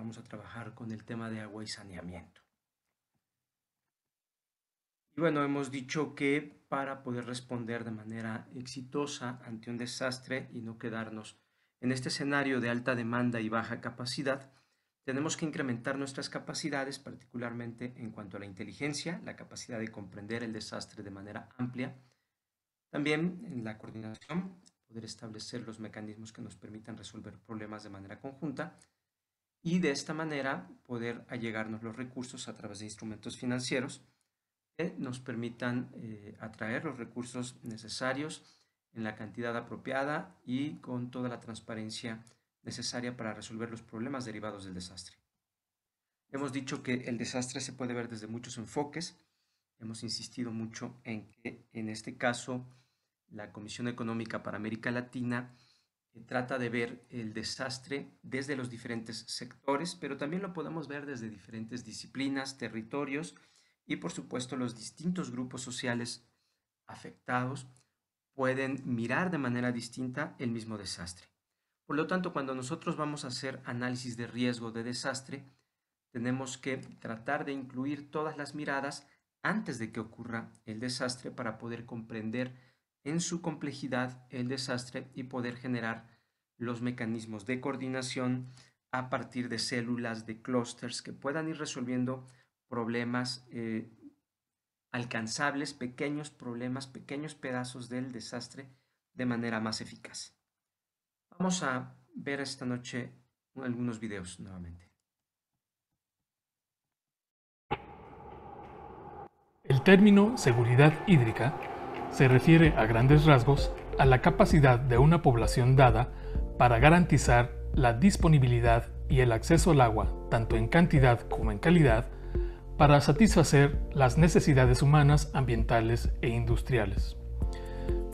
vamos a trabajar con el tema de agua y saneamiento. Y bueno, hemos dicho que para poder responder de manera exitosa ante un desastre y no quedarnos en este escenario de alta demanda y baja capacidad, tenemos que incrementar nuestras capacidades, particularmente en cuanto a la inteligencia, la capacidad de comprender el desastre de manera amplia, también en la coordinación, poder establecer los mecanismos que nos permitan resolver problemas de manera conjunta, y de esta manera poder allegarnos los recursos a través de instrumentos financieros que nos permitan eh, atraer los recursos necesarios en la cantidad apropiada y con toda la transparencia necesaria para resolver los problemas derivados del desastre. Hemos dicho que el desastre se puede ver desde muchos enfoques. Hemos insistido mucho en que en este caso la Comisión Económica para América Latina trata de ver el desastre desde los diferentes sectores, pero también lo podemos ver desde diferentes disciplinas, territorios y por supuesto los distintos grupos sociales afectados pueden mirar de manera distinta el mismo desastre. Por lo tanto, cuando nosotros vamos a hacer análisis de riesgo de desastre, tenemos que tratar de incluir todas las miradas antes de que ocurra el desastre para poder comprender en su complejidad el desastre y poder generar los mecanismos de coordinación a partir de células, de clusters que puedan ir resolviendo problemas eh, alcanzables, pequeños problemas, pequeños pedazos del desastre de manera más eficaz. Vamos a ver esta noche algunos videos nuevamente. El término seguridad hídrica se refiere a grandes rasgos a la capacidad de una población dada para garantizar la disponibilidad y el acceso al agua, tanto en cantidad como en calidad, para satisfacer las necesidades humanas, ambientales e industriales.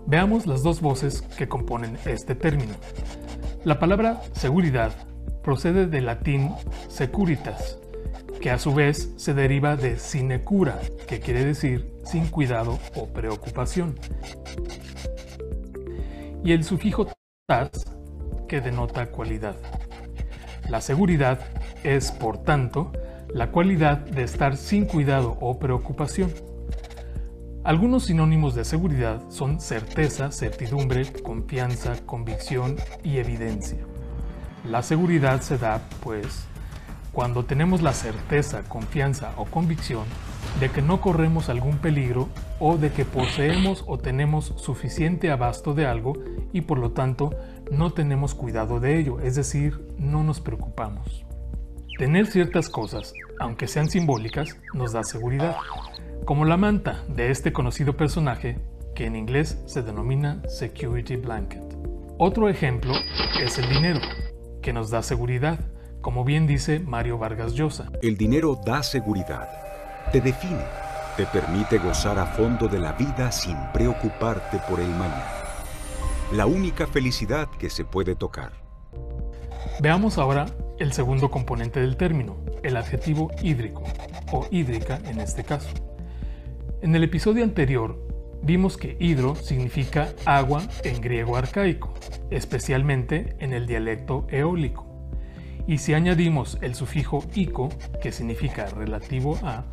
Veamos las dos voces que componen este término. La palabra seguridad procede del latín securitas, que a su vez se deriva de sinecura, que quiere decir sin cuidado o preocupación. Y el sufijo tas, que denota cualidad. La seguridad es, por tanto, la cualidad de estar sin cuidado o preocupación. Algunos sinónimos de seguridad son certeza, certidumbre, confianza, convicción y evidencia. La seguridad se da, pues, cuando tenemos la certeza, confianza o convicción de que no corremos algún peligro o de que poseemos o tenemos suficiente abasto de algo y por lo tanto no tenemos cuidado de ello, es decir, no nos preocupamos. Tener ciertas cosas, aunque sean simbólicas, nos da seguridad, como la manta de este conocido personaje, que en inglés se denomina Security Blanket. Otro ejemplo es el dinero, que nos da seguridad, como bien dice Mario Vargas Llosa. El dinero da seguridad, te define, te permite gozar a fondo de la vida sin preocuparte por el mal. La única felicidad que se puede tocar. Veamos ahora el segundo componente del término, el adjetivo hídrico, o hídrica en este caso. En el episodio anterior vimos que hidro significa agua en griego arcaico, especialmente en el dialecto eólico. Y si añadimos el sufijo ico, que significa relativo a,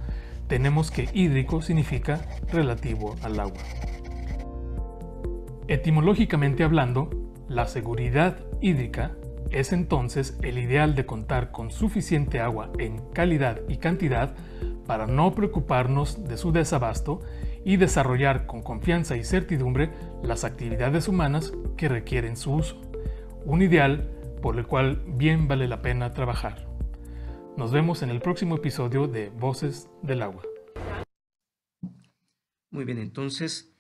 tenemos que hídrico significa relativo al agua. Etimológicamente hablando, la seguridad hídrica es entonces el ideal de contar con suficiente agua en calidad y cantidad para no preocuparnos de su desabasto y desarrollar con confianza y certidumbre las actividades humanas que requieren su uso. Un ideal por el cual bien vale la pena trabajar. Nos vemos en el próximo episodio de Voces del Agua. Muy bien, entonces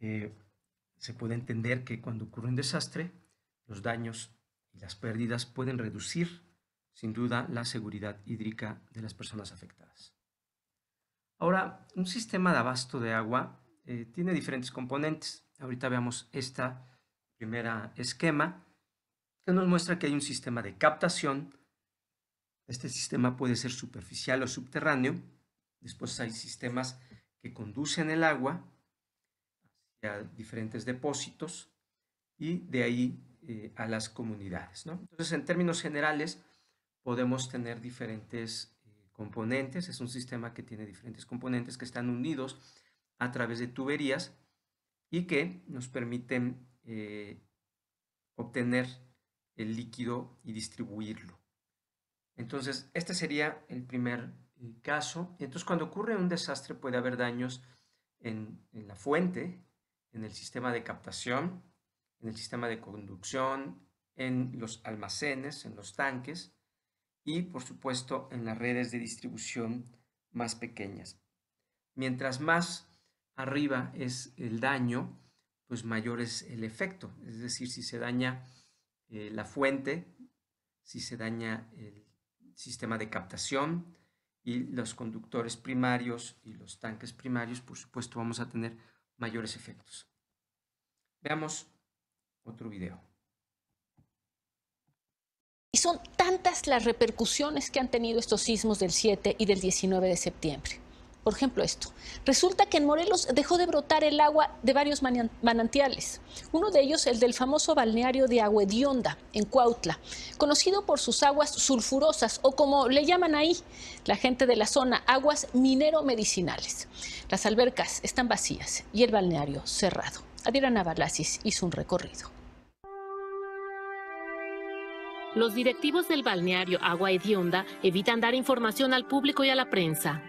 eh, se puede entender que cuando ocurre un desastre, los daños y las pérdidas pueden reducir, sin duda, la seguridad hídrica de las personas afectadas. Ahora, un sistema de abasto de agua eh, tiene diferentes componentes. Ahorita veamos esta primera esquema nos muestra que hay un sistema de captación. Este sistema puede ser superficial o subterráneo. Después hay sistemas que conducen el agua a diferentes depósitos y de ahí eh, a las comunidades. Entonces, en términos generales, podemos tener diferentes eh, componentes. Es un sistema que tiene diferentes componentes que están unidos a través de tuberías y que nos permiten eh, obtener el líquido y distribuirlo. Entonces, este sería el primer eh, caso. Entonces, cuando ocurre un desastre puede haber daños en, en la fuente, en el sistema de captación, en el sistema de conducción, en los almacenes, en los tanques y, por supuesto, en las redes de distribución más pequeñas. Mientras más arriba es el daño, pues mayor es el efecto. Es decir, si se daña eh, la fuente, si se daña el sistema de captación y los conductores primarios y los tanques primarios, por supuesto vamos a tener mayores efectos. Veamos otro video. Y son tantas las repercusiones que han tenido estos sismos del 7 y del 19 de septiembre. Por ejemplo, esto. Resulta que en Morelos dejó de brotar el agua de varios manantiales. Uno de ellos, el del famoso balneario de Agua Edionda, en Cuautla, conocido por sus aguas sulfurosas o como le llaman ahí la gente de la zona, aguas minero-medicinales. Las albercas están vacías y el balneario cerrado. Adriana Navalasis hizo un recorrido. Los directivos del balneario Agua Hedionda evitan dar información al público y a la prensa.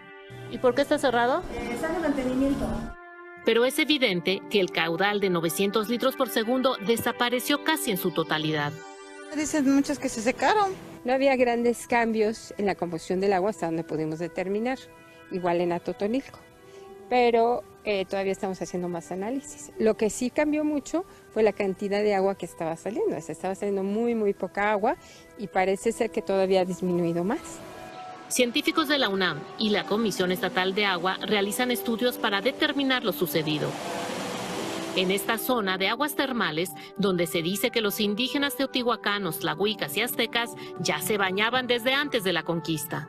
¿Y por qué está cerrado? Está de mantenimiento. Pero es evidente que el caudal de 900 litros por segundo desapareció casi en su totalidad. Dicen muchas que se secaron. No había grandes cambios en la composición del agua hasta donde pudimos determinar, igual en Atotonilco. Pero eh, todavía estamos haciendo más análisis. Lo que sí cambió mucho fue la cantidad de agua que estaba saliendo. estaba saliendo muy, muy poca agua y parece ser que todavía ha disminuido más. Científicos de la UNAM y la Comisión Estatal de Agua realizan estudios para determinar lo sucedido. En esta zona de aguas termales, donde se dice que los indígenas teotihuacanos, lahuicas y aztecas ya se bañaban desde antes de la conquista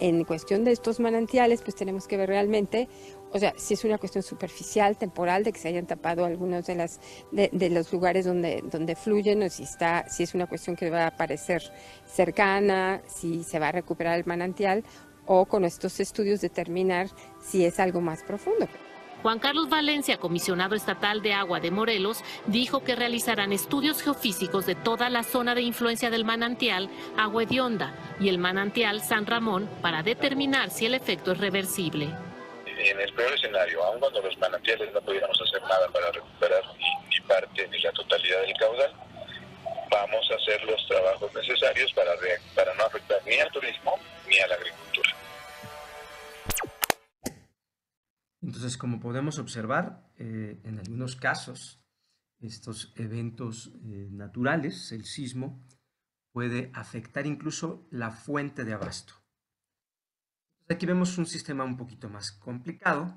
en cuestión de estos manantiales, pues tenemos que ver realmente, o sea, si es una cuestión superficial, temporal, de que se hayan tapado algunos de, las, de, los lugares donde, donde fluyen, o si, está, si es una cuestión que va a aparecer cercana, si se va a recuperar el manantial, o con estos estudios determinar si es algo más profundo. Juan Carlos Valencia, comisionado estatal de agua de Morelos, dijo que realizarán estudios geofísicos de toda la zona de influencia del manantial Agua y el manantial San Ramón para determinar si el efecto es reversible. En el peor escenario, aun cuando los manantiales no pudiéramos hacer nada para recuperar ni, parte ni la totalidad del caudal, vamos a hacer los trabajos necesarios para, para no afectar ni al turismo ni al agricultura. Entonces, como podemos observar, eh, en algunos casos, estos eventos eh, naturales, el sismo, puede afectar incluso la fuente de abasto. Aquí vemos un sistema un poquito más complicado.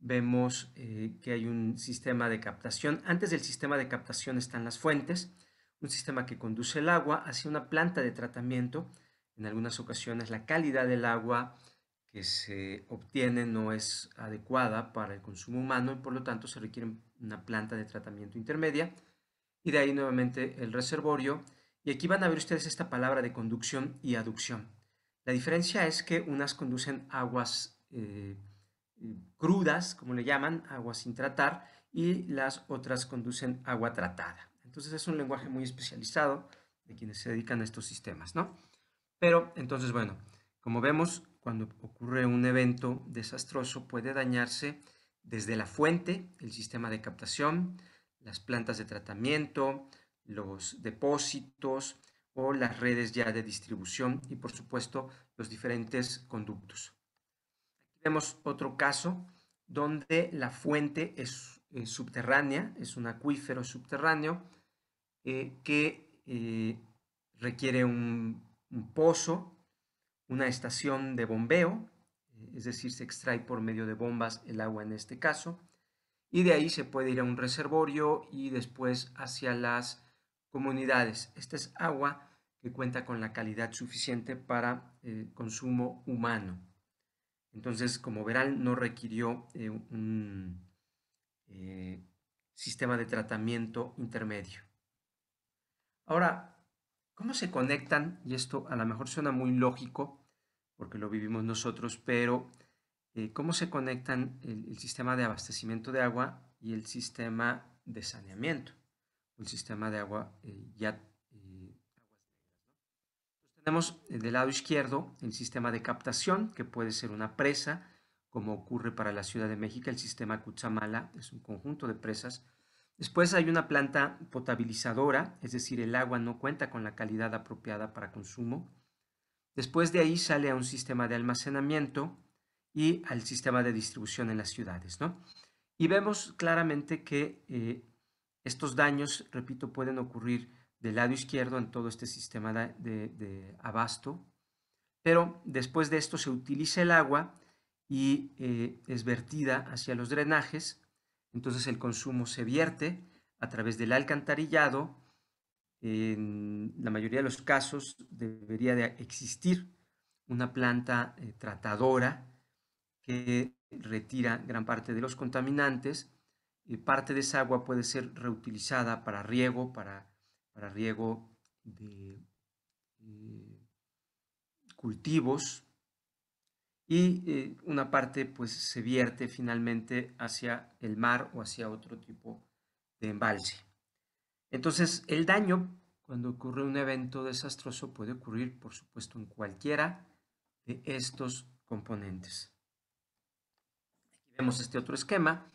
Vemos eh, que hay un sistema de captación. Antes del sistema de captación están las fuentes, un sistema que conduce el agua hacia una planta de tratamiento. En algunas ocasiones la calidad del agua, que se obtiene no es adecuada para el consumo humano y por lo tanto se requiere una planta de tratamiento intermedia y de ahí nuevamente el reservorio y aquí van a ver ustedes esta palabra de conducción y aducción. La diferencia es que unas conducen aguas eh, crudas, como le llaman, aguas sin tratar, y las otras conducen agua tratada. Entonces es un lenguaje muy especializado de quienes se dedican a estos sistemas, ¿no? Pero entonces, bueno, como vemos, cuando ocurre un evento desastroso, puede dañarse desde la fuente, el sistema de captación, las plantas de tratamiento, los depósitos o las redes ya de distribución y por supuesto los diferentes conductos. Aquí vemos otro caso donde la fuente es eh, subterránea, es un acuífero subterráneo eh, que eh, requiere un pozo una estación de bombeo, eh, es decir, se extrae por medio de bombas el agua en este caso, y de ahí se puede ir a un reservorio y después hacia las comunidades. Esta es agua que cuenta con la calidad suficiente para eh, consumo humano. Entonces, como verán, no requirió eh, un sistema de tratamiento intermedio. Ahora, ¿cómo se conectan? Y esto a lo mejor suena muy lógico, porque lo vivimos nosotros, pero eh, cómo se conectan el, sistema de abastecimiento de agua y el sistema de saneamiento, el sistema de agua ya eh, tenemos eh, del lado izquierdo el sistema de captación, que puede ser una presa, como ocurre para la Ciudad de México, el sistema Cuchamala, es un conjunto de presas. Después hay una planta potabilizadora, es decir, el agua no cuenta con la calidad apropiada para consumo. Después de ahí sale a un sistema de almacenamiento y al sistema de distribución en las ciudades. ¿no? Y vemos claramente que eh, estos daños, repito, pueden ocurrir del lado izquierdo en todo este sistema de, abasto, pero después de esto se utiliza el agua y eh, es vertida hacia los drenajes, entonces el consumo se vierte a través del alcantarillado en la mayoría de los casos debería de existir una planta eh, tratadora que retira gran parte de los contaminantes. y parte de esa agua puede ser reutilizada para riego, para, riego de eh, cultivos y eh, una parte pues se vierte finalmente hacia el mar o hacia otro tipo de embalse. Entonces, el daño, cuando ocurre un evento desastroso, puede ocurrir, por supuesto, en cualquiera de estos componentes. Aquí vemos este otro esquema,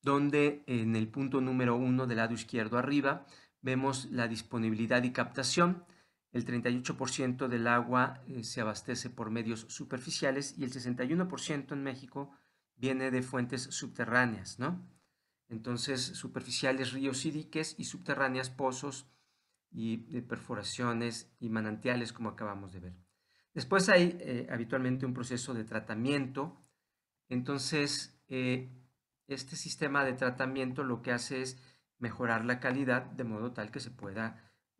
donde en el punto número uno del lado izquierdo arriba vemos la disponibilidad y captación. El 38% del agua eh, se abastece por medios superficiales y el 61% en México viene de fuentes subterráneas, ¿no? Entonces, superficiales, ríos y y subterráneas, pozos y perforaciones y manantiales, como acabamos de ver. Después hay eh, habitualmente un proceso de tratamiento. Entonces, eh, este sistema de tratamiento lo que hace es mejorar la calidad de modo tal que se pueda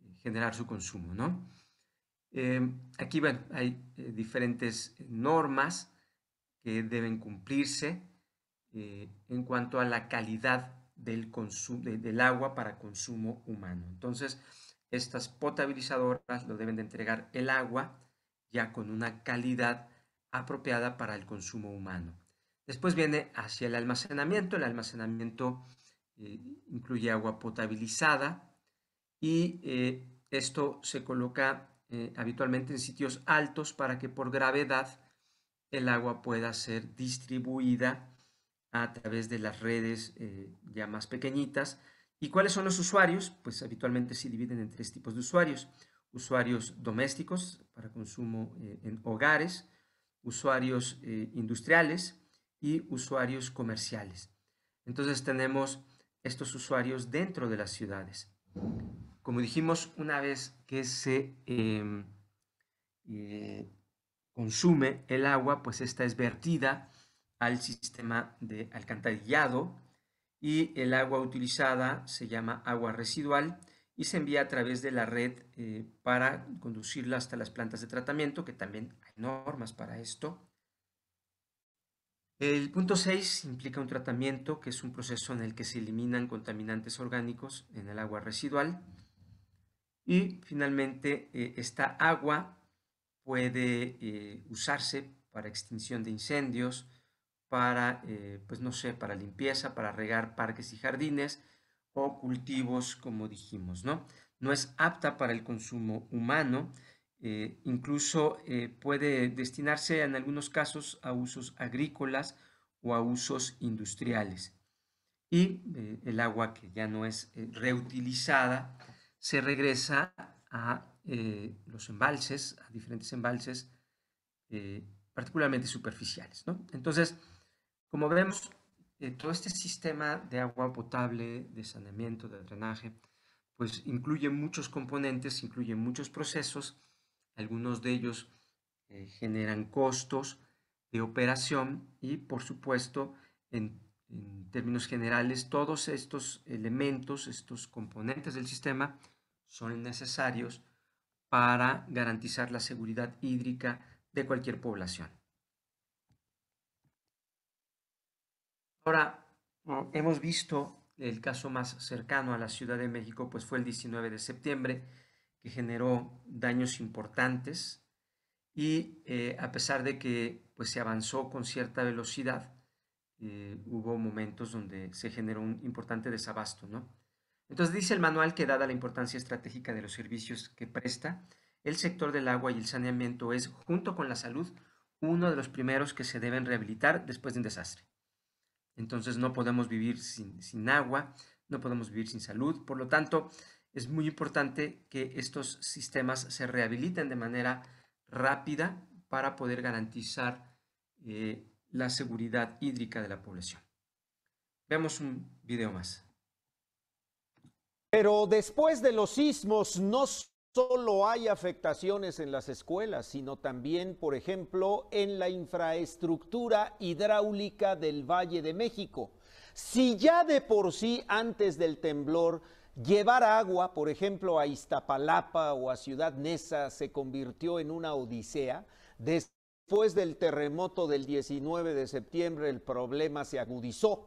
eh, generar su consumo, em, aquí, hay diferentes normas que deben cumplirse eh, en cuanto a la calidad del, del agua para consumo humano. Entonces, estas potabilizadoras lo deben de entregar el agua ya con una calidad apropiada para el consumo humano. Después viene hacia el almacenamiento. El almacenamiento eh, incluye agua potabilizada y eh, esto se coloca habitualmente en sitios altos para que por gravedad el agua pueda ser distribuida a través de las redes eh, ya más pequeñitas. ¿Y cuáles son los usuarios? Pues habitualmente se dividen en tres tipos de usuarios. Usuarios domésticos para consumo eh, en hogares, usuarios eh, industriales y usuarios comerciales. Entonces tenemos estos usuarios dentro de las ciudades. Como dijimos, una vez que se em, consume el agua, pues esta es vertida al sistema de alcantarillado y el agua utilizada se llama agua residual y se envía a través de la red eh, para conducirla hasta las plantas de tratamiento, que también hay normas para esto. El punto 6 implica un tratamiento, que es un proceso en el que se eliminan contaminantes orgánicos en el agua residual. Y finalmente, eh, esta agua puede eh, usarse para extinción de incendios, para, eh, pues no sé, para limpieza, para regar parques y jardines o cultivos, como dijimos, ¿no? No es apta para el consumo humano, eh, incluso eh, puede destinarse en algunos casos a usos agrícolas o a usos industriales. Y el agua que ya no es reutilizada se regresa a los embalses, a diferentes embalses, particularmente superficiales, ¿no? Entonces, como vemos, eh, todo este sistema de agua potable, de saneamiento, de drenaje, pues incluye muchos componentes, incluye muchos procesos, algunos de ellos eh, generan costos de operación y por supuesto en, términos generales todos estos elementos, estos componentes del sistema son necesarios para garantizar la seguridad hídrica de cualquier población. Ahora, hemos visto el caso más cercano a la Ciudad de México, pues fue el 19 de septiembre, que generó daños importantes y eh, a pesar de que pues, se avanzó con cierta velocidad, eh, hubo momentos donde se generó un importante desabasto. ¿no? Entonces dice el manual que dada la importancia estratégica de los servicios que presta, el sector del agua y el saneamiento es, junto con la salud, uno de los primeros que se deben rehabilitar después de un desastre. Entonces no podemos vivir sin, agua, no podemos vivir sin salud. Por lo tanto, es muy importante que estos sistemas se rehabiliten de manera rápida para poder garantizar eh, la seguridad hídrica de la población. Veamos un video más. Pero después de los sismos no solo hay afectaciones en las escuelas, sino también, por ejemplo, en la infraestructura hidráulica del Valle de México. Si ya de por sí antes del temblor llevar agua, por ejemplo, a Iztapalapa o a Ciudad Neza se convirtió en una odisea, después del terremoto del 19 de septiembre el problema se agudizó.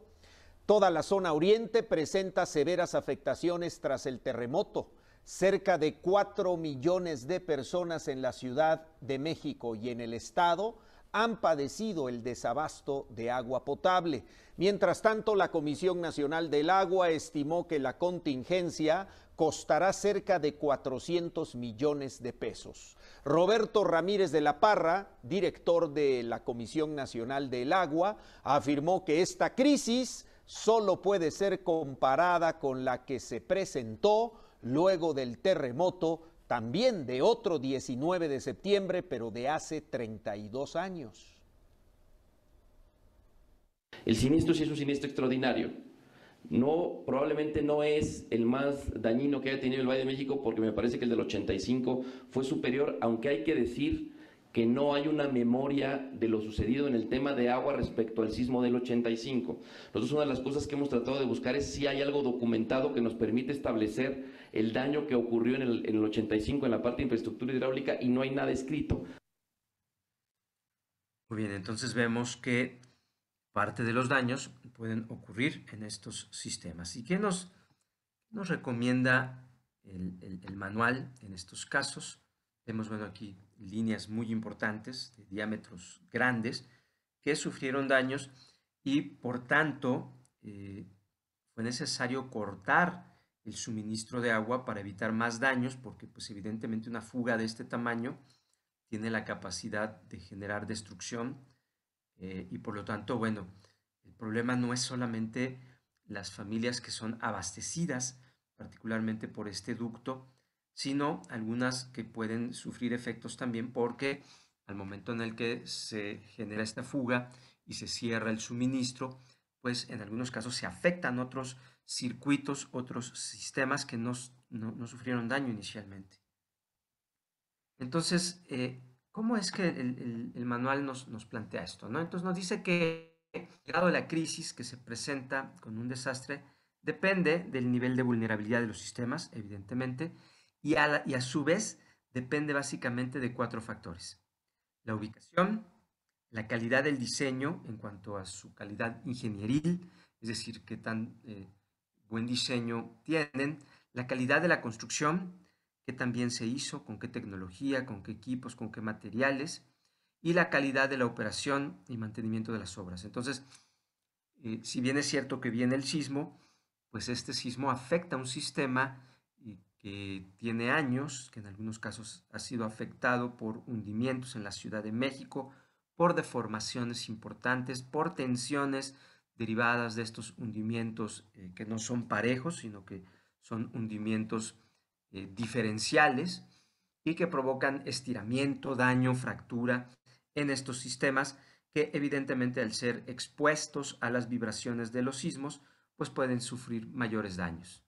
Toda la zona oriente presenta severas afectaciones tras el terremoto. Cerca de 4 millones de personas en la Ciudad de México y en el Estado han padecido el desabasto de agua potable. Mientras tanto, la Comisión Nacional del Agua estimó que la contingencia costará cerca de 400 millones de pesos. Roberto Ramírez de la Parra, director de la Comisión Nacional del Agua, afirmó que esta crisis solo puede ser comparada con la que se presentó luego del terremoto, también de otro 19 de septiembre, pero de hace 32 años. El siniestro sí es un siniestro extraordinario. No, probablemente no es el más dañino que haya tenido el Valle de México porque me parece que el del 85 fue superior, aunque hay que decir que no hay una memoria de lo sucedido en el tema de agua respecto al sismo del 85. Nosotros una de las cosas que hemos tratado de buscar es si hay algo documentado que nos permite establecer el daño que ocurrió en el, 85 en la parte de infraestructura hidráulica y no hay nada escrito. Muy bien, entonces vemos que parte de los daños pueden ocurrir en estos sistemas. ¿Y qué nos, nos recomienda el, manual en estos casos? hemos bueno, aquí líneas muy importantes de diámetros grandes que sufrieron daños y por tanto eh, fue necesario cortar el suministro de agua para evitar más daños, porque pues evidentemente una fuga de este tamaño tiene la capacidad de generar destrucción eh, y por lo tanto, bueno, el problema no es solamente las familias que son abastecidas, particularmente por este ducto, sino algunas que pueden sufrir efectos también porque al momento en el que se genera esta fuga y se cierra el suministro, pues en algunos casos se afectan otros circuitos, otros sistemas que no, sufrieron daño inicialmente. Entonces, eh, ¿cómo es que el, manual nos, plantea esto? ¿no? Entonces nos dice que el grado de la crisis que se presenta con un desastre depende del nivel de vulnerabilidad de los sistemas, evidentemente, y a, y a su vez depende básicamente de cuatro factores. La ubicación, la calidad del diseño en cuanto a su calidad ingenieril, es decir, qué tan eh, buen diseño tienen, la calidad de la construcción, que también se hizo, con qué tecnología, con qué equipos, con qué materiales, y la calidad de la operación y mantenimiento de las obras. Entonces, eh, si bien es cierto que viene el sismo, pues este sismo afecta a un sistema eh, que tiene años, que en algunos casos ha sido afectado por hundimientos en la Ciudad de México, por deformaciones importantes, por tensiones derivadas de estos hundimientos eh, que no son parejos, sino que son hundimientos eh, diferenciales y que provocan estiramiento, daño, fractura en estos sistemas que evidentemente al ser expuestos a las vibraciones de los sismos, pues pueden sufrir mayores daños.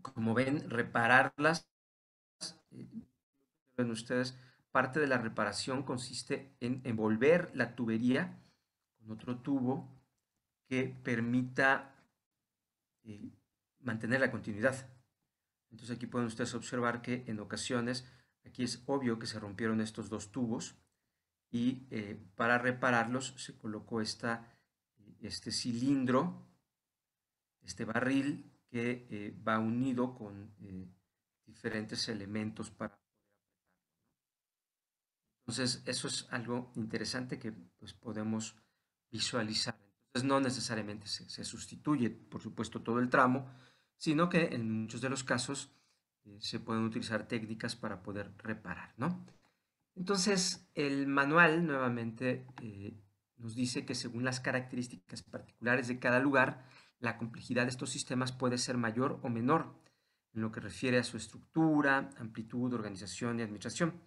Como ven, repararlas, eh, ven ustedes, parte de la reparación consiste en envolver la tubería con otro tubo que permita eh, mantener la continuidad. Entonces aquí pueden ustedes observar que en ocasiones, aquí es obvio que se rompieron estos dos tubos y eh, para repararlos se colocó esta, este cilindro, este barril que eh, va unido con diferentes elementos para entonces, eso es algo interesante que pues, podemos visualizar. Entonces, no necesariamente se, sustituye, por supuesto, todo el tramo, sino que en muchos de los casos eh, se pueden utilizar técnicas para poder reparar, ¿no? Entonces, el manual nuevamente eh, nos dice que según las características particulares de cada lugar, la complejidad de estos sistemas puede ser mayor o menor en lo que refiere a su estructura, amplitud, organización y administración.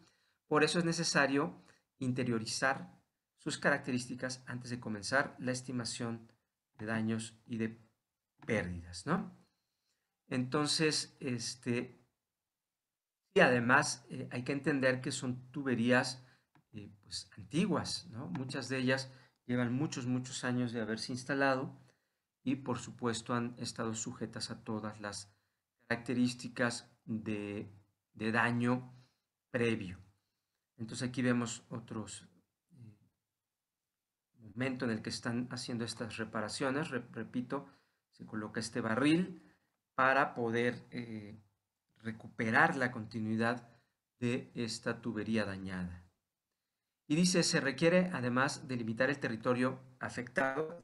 Por eso es necesario interiorizar sus características antes de comenzar la estimación de daños y de pérdidas, ¿no? Entonces, este, y además eh, hay que entender que son tuberías eh, pues, antiguas, ¿no? Muchas de ellas llevan muchos, muchos años de haberse instalado y por supuesto han estado sujetas a todas las características de daño previo. Entonces aquí vemos otros eh, momento en el que están haciendo estas reparaciones, repito, se coloca este barril para poder eh, recuperar la continuidad de esta tubería dañada. Y dice, se requiere además delimitar el territorio afectado.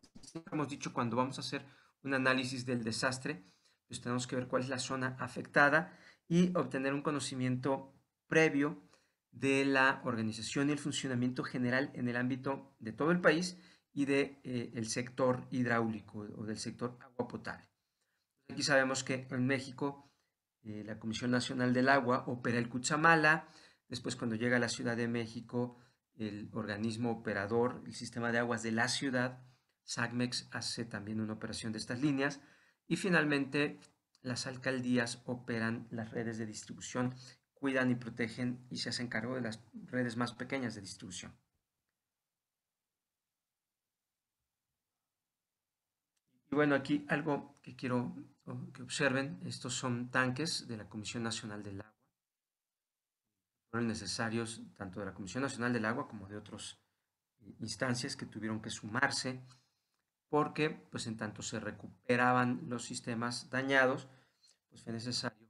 hemos dicho, cuando vamos a hacer un análisis del desastre, pues tenemos que ver cuál es la zona afectada y obtener un conocimiento previo de la organización y el funcionamiento general en el ámbito de todo el país y del de, eh, el sector hidráulico o del sector agua potable. Aquí sabemos que en México eh, la Comisión Nacional del Agua opera el Cuchamala, después cuando llega a la Ciudad de México el organismo operador, el sistema de aguas de la ciudad, SACMEX hace también una operación de estas líneas y finalmente las alcaldías operan las redes de distribución cuidan y protegen y se hacen cargo de las redes más pequeñas de distribución. Y bueno, aquí algo que quiero que observen, estos son tanques de la Comisión Nacional del Agua. Fueron necesarios tanto de la Comisión Nacional del Agua como de otras eh, instancias que tuvieron que sumarse porque pues en tanto se recuperaban los sistemas dañados, pues fue necesario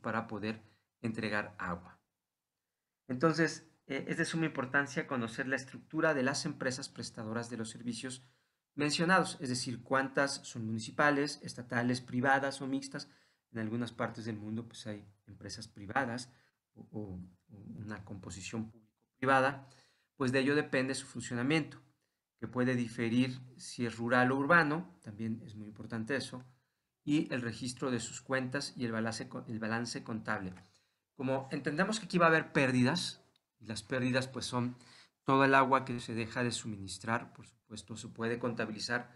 para poder entregar agua. Entonces, eh, es de suma importancia conocer la estructura de las empresas prestadoras de los servicios mencionados, es decir, cuántas son municipales, estatales, privadas o mixtas. En algunas partes del mundo pues hay empresas privadas o, una composición público-privada, pues de ello depende su funcionamiento, que puede diferir si es rural o urbano, también es muy importante eso, y el registro de sus cuentas y el balance, el balance contable. Como entendemos que aquí va a haber pérdidas, las pérdidas pues son todo el agua que se deja de suministrar, por supuesto se puede contabilizar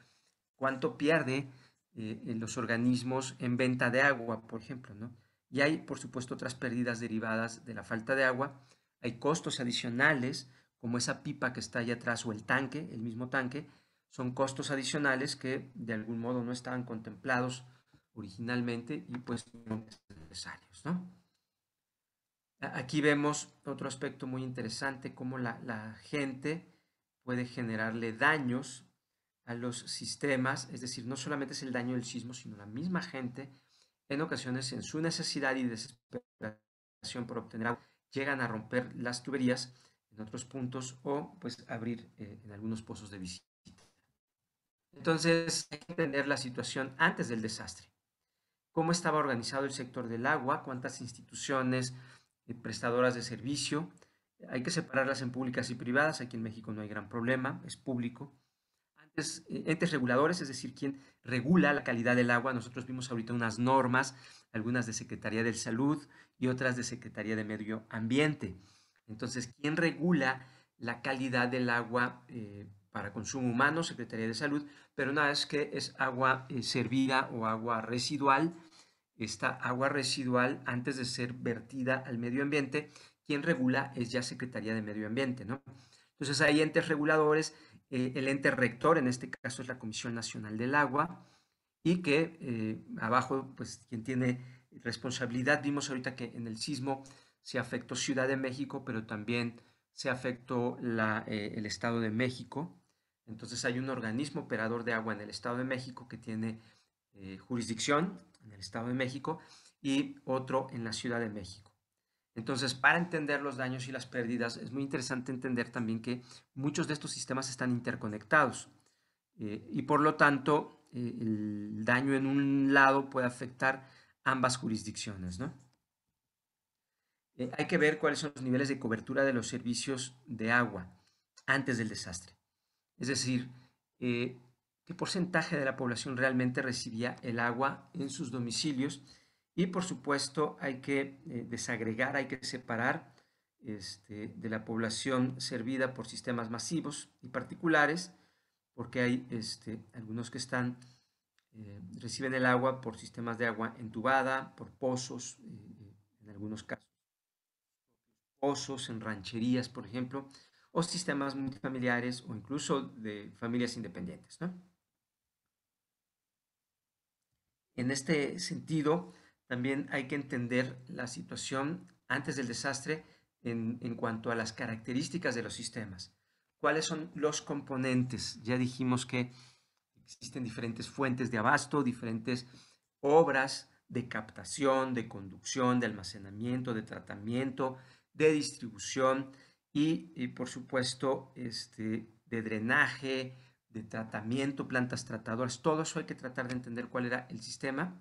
cuánto pierde eh, los organismos en venta de agua, por ejemplo, ¿no? Y hay, por supuesto, otras pérdidas derivadas de la falta de agua. Hay costos adicionales, como esa pipa que está allá atrás o el tanque, el mismo tanque, son costos adicionales que de algún modo no estaban contemplados originalmente y pues necesarios. ¿no? Aquí vemos otro aspecto muy interesante, cómo la, gente puede generarle daños a los sistemas, es decir, no solamente es el daño del sismo, sino la misma gente en ocasiones en su necesidad y desesperación por obtener agua, llegan a romper las tuberías en otros puntos o pues abrir eh, en algunos pozos de visita. Entonces hay que entender la situación antes del desastre cómo estaba organizado el sector del agua, cuántas instituciones eh, prestadoras de servicio. Hay que separarlas en públicas y privadas. Aquí en México no hay gran problema, es público. Antes, eh, entes reguladores, es decir, quien regula la calidad del agua. Nosotros vimos ahorita unas normas, algunas de Secretaría de Salud y otras de Secretaría de Medio Ambiente. Entonces, ¿quién regula la calidad del agua eh, para consumo humano? Secretaría de Salud, pero una es que es agua servida o agua residual, esta agua residual antes de ser vertida al medio ambiente. Quien regula es ya Secretaría de Medio Ambiente, ¿no? Entonces hay entes reguladores, eh, el ente rector en este caso es la Comisión Nacional del Agua y que eh, abajo, pues quien tiene responsabilidad, vimos ahorita que en el sismo se afectó Ciudad de México, pero también se afectó eh, el Estado de México. Entonces hay un organismo operador de agua en el Estado de México que tiene jurisdicción en el Estado de México, y otro en la Ciudad de México. Entonces, para entender los daños y las pérdidas, es muy interesante entender también que muchos de estos sistemas están interconectados eh, y por lo tanto eh, el daño en un lado puede afectar ambas jurisdicciones. Eh, hay que ver cuáles son los niveles de cobertura de los servicios de agua antes del desastre. Es decir, qué porcentaje de la población realmente recibía el agua en sus domicilios. Y por supuesto hay que eh, desagregar, hay que separar este, de la población servida por sistemas masivos y particulares, porque hay este, algunos que están, eh, reciben el agua por sistemas de agua entubada, por pozos, eh, en algunos casos, pozos, en rancherías, por ejemplo, o sistemas multifamiliares o incluso de familias independientes. ¿no? En este sentido, también hay que entender la situación antes del desastre en, cuanto a las características de los sistemas. ¿Cuáles son los componentes? Ya dijimos que existen diferentes fuentes de abasto, diferentes obras de captación, de conducción, de almacenamiento, de tratamiento, de distribución y, por supuesto, este, de drenaje, de tratamiento, plantas tratadoras, todo eso hay que tratar de entender cuál era el sistema.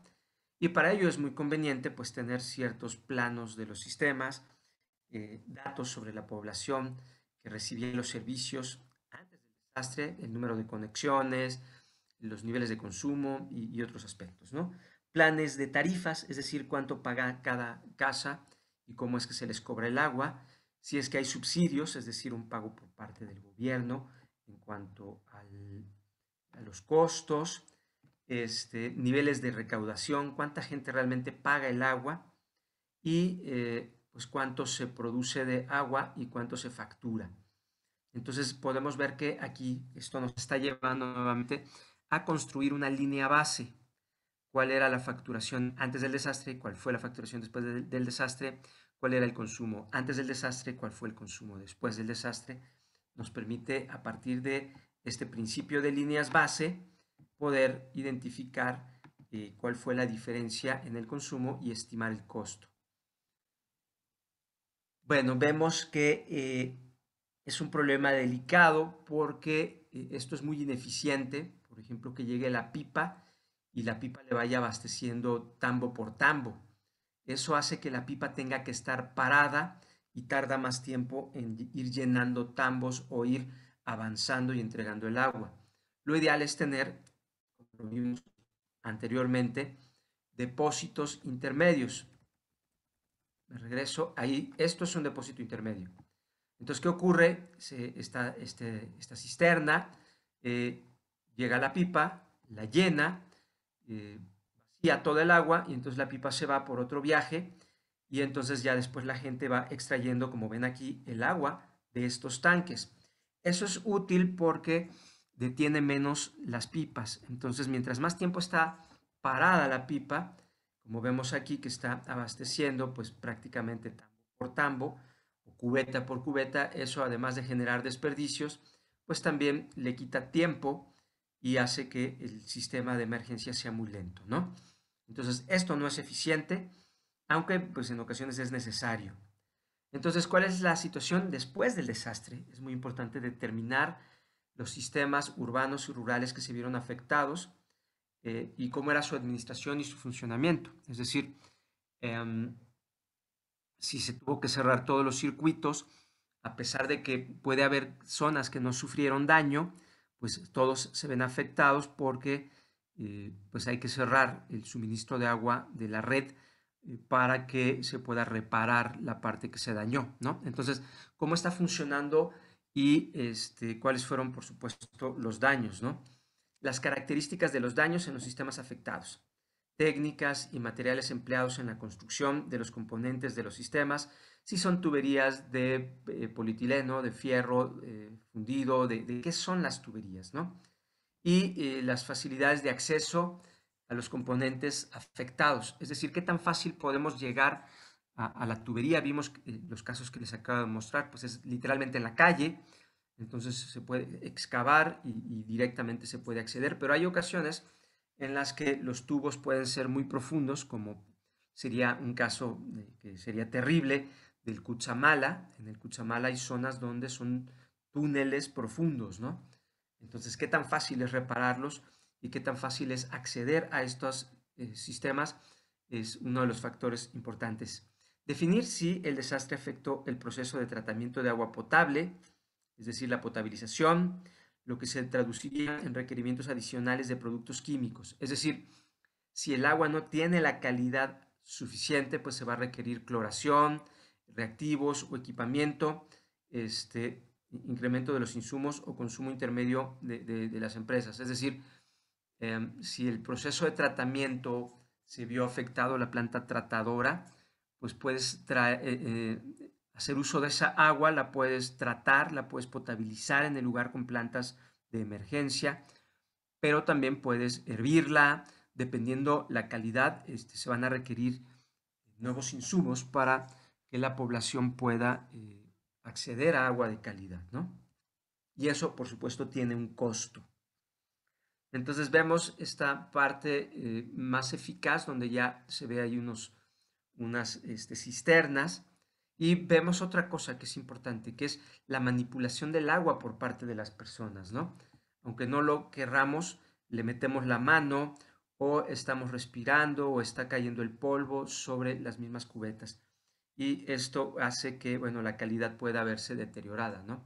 Y para ello es muy conveniente pues tener ciertos planos de los sistemas, eh, datos sobre la población que recibía los servicios antes del desastre, el número de conexiones, los niveles de consumo y, y otros aspectos. ¿no? Planes de tarifas, es decir, cuánto paga cada casa y cómo es que se les cobra el agua, si es que hay subsidios, es decir, un pago por parte del gobierno, en cuanto a los costos, este, niveles de recaudación, cuánta gente realmente paga el agua y eh, pues cuánto se produce de agua y cuánto se factura. Entonces podemos ver que aquí esto nos está llevando nuevamente a construir una línea base. ¿Cuál era la facturación antes del desastre? ¿Cuál fue la facturación después del desastre? ¿Cuál era el consumo antes del desastre? ¿Cuál fue el consumo después del desastre? nos permite a partir de este principio de líneas base poder identificar eh, cuál fue la diferencia en el consumo y estimar el costo. Bueno, vemos que eh, es un problema delicado porque eh, esto es muy ineficiente, por ejemplo, que llegue la pipa y la pipa le vaya abasteciendo tambo por tambo. Eso hace que la pipa tenga que estar parada y tarda más tiempo en ir llenando tambos o ir avanzando y entregando el agua. Lo ideal es tener, como vimos anteriormente, depósitos intermedios. Me regreso ahí, esto es un depósito intermedio. Entonces, ¿qué ocurre? Se, esta, este, cisterna eh, llega a la pipa, la llena, eh, vacía todo el agua y entonces la pipa se va por otro viaje y entonces ya después la gente va extrayendo, como ven aquí, el agua de estos tanques. Eso es útil porque detiene menos las pipas. Entonces, mientras más tiempo está parada la pipa, como vemos aquí que está abasteciendo, pues prácticamente tambo por tambo, o cubeta por cubeta, eso además de generar desperdicios, pues también le quita tiempo y hace que el sistema de emergencia sea muy lento, ¿no? Entonces, esto no es eficiente, aunque pues en ocasiones es necesario. Entonces, ¿cuál es la situación después del desastre? Es muy importante determinar los sistemas urbanos y rurales que se vieron afectados eh, y cómo era su administración y su funcionamiento. Es decir, em, si se tuvo que cerrar todos los circuitos, a pesar de que puede haber zonas que no sufrieron daño, pues todos se ven afectados porque eh, pues hay que cerrar el suministro de agua de la red para que se pueda reparar la parte que se dañó, ¿no? Entonces, ¿cómo está funcionando y este, cuáles fueron, por supuesto, los daños, ¿no? Las características de los daños en los sistemas afectados, técnicas y materiales empleados en la construcción de los componentes de los sistemas, si son tuberías de eh, polietileno, de fierro eh, fundido, de, qué son las tuberías, ¿no? Y eh, las facilidades de acceso, los componentes afectados. Es decir, qué tan fácil podemos llegar a, la tubería. Vimos eh, los casos que les acabo de mostrar, pues es literalmente en la calle, entonces se puede excavar y, directamente se puede acceder, pero hay ocasiones en las que los tubos pueden ser muy profundos, como sería un caso eh, que sería terrible del Cuchamala. En el Cuchamala hay zonas donde son túneles profundos, ¿no? Entonces, ¿qué tan fácil es repararlos? y qué tan fácil es acceder a estos eh, sistemas es uno de los factores importantes. Definir si el desastre afectó el proceso de tratamiento de agua potable, es decir, la potabilización, lo que se traduciría en requerimientos adicionales de productos químicos. Es decir, si el agua no tiene la calidad suficiente, pues se va a requerir cloración, reactivos o equipamiento, este, incremento de los insumos o consumo intermedio de, de las empresas. Es decir, Em, si el proceso de tratamiento se vio afectado la planta tratadora, pues puedes eh, eh, hacer uso de esa agua, la puedes tratar, la puedes potabilizar en el lugar con plantas de emergencia, pero también puedes hervirla, dependiendo la calidad, este, se van a requerir nuevos insumos para que la población pueda eh, acceder a agua de calidad, Y eso, por supuesto, tiene un costo. Entonces vemos esta parte eh, más eficaz donde ya se ve ahí unos, unas este, cisternas y vemos otra cosa que es importante, que es la manipulación del agua por parte de las personas, ¿no? Aunque no lo querramos, le metemos la mano o estamos respirando o está cayendo el polvo sobre las mismas cubetas. Y esto hace que, bueno, la calidad pueda verse deteriorada, ¿no?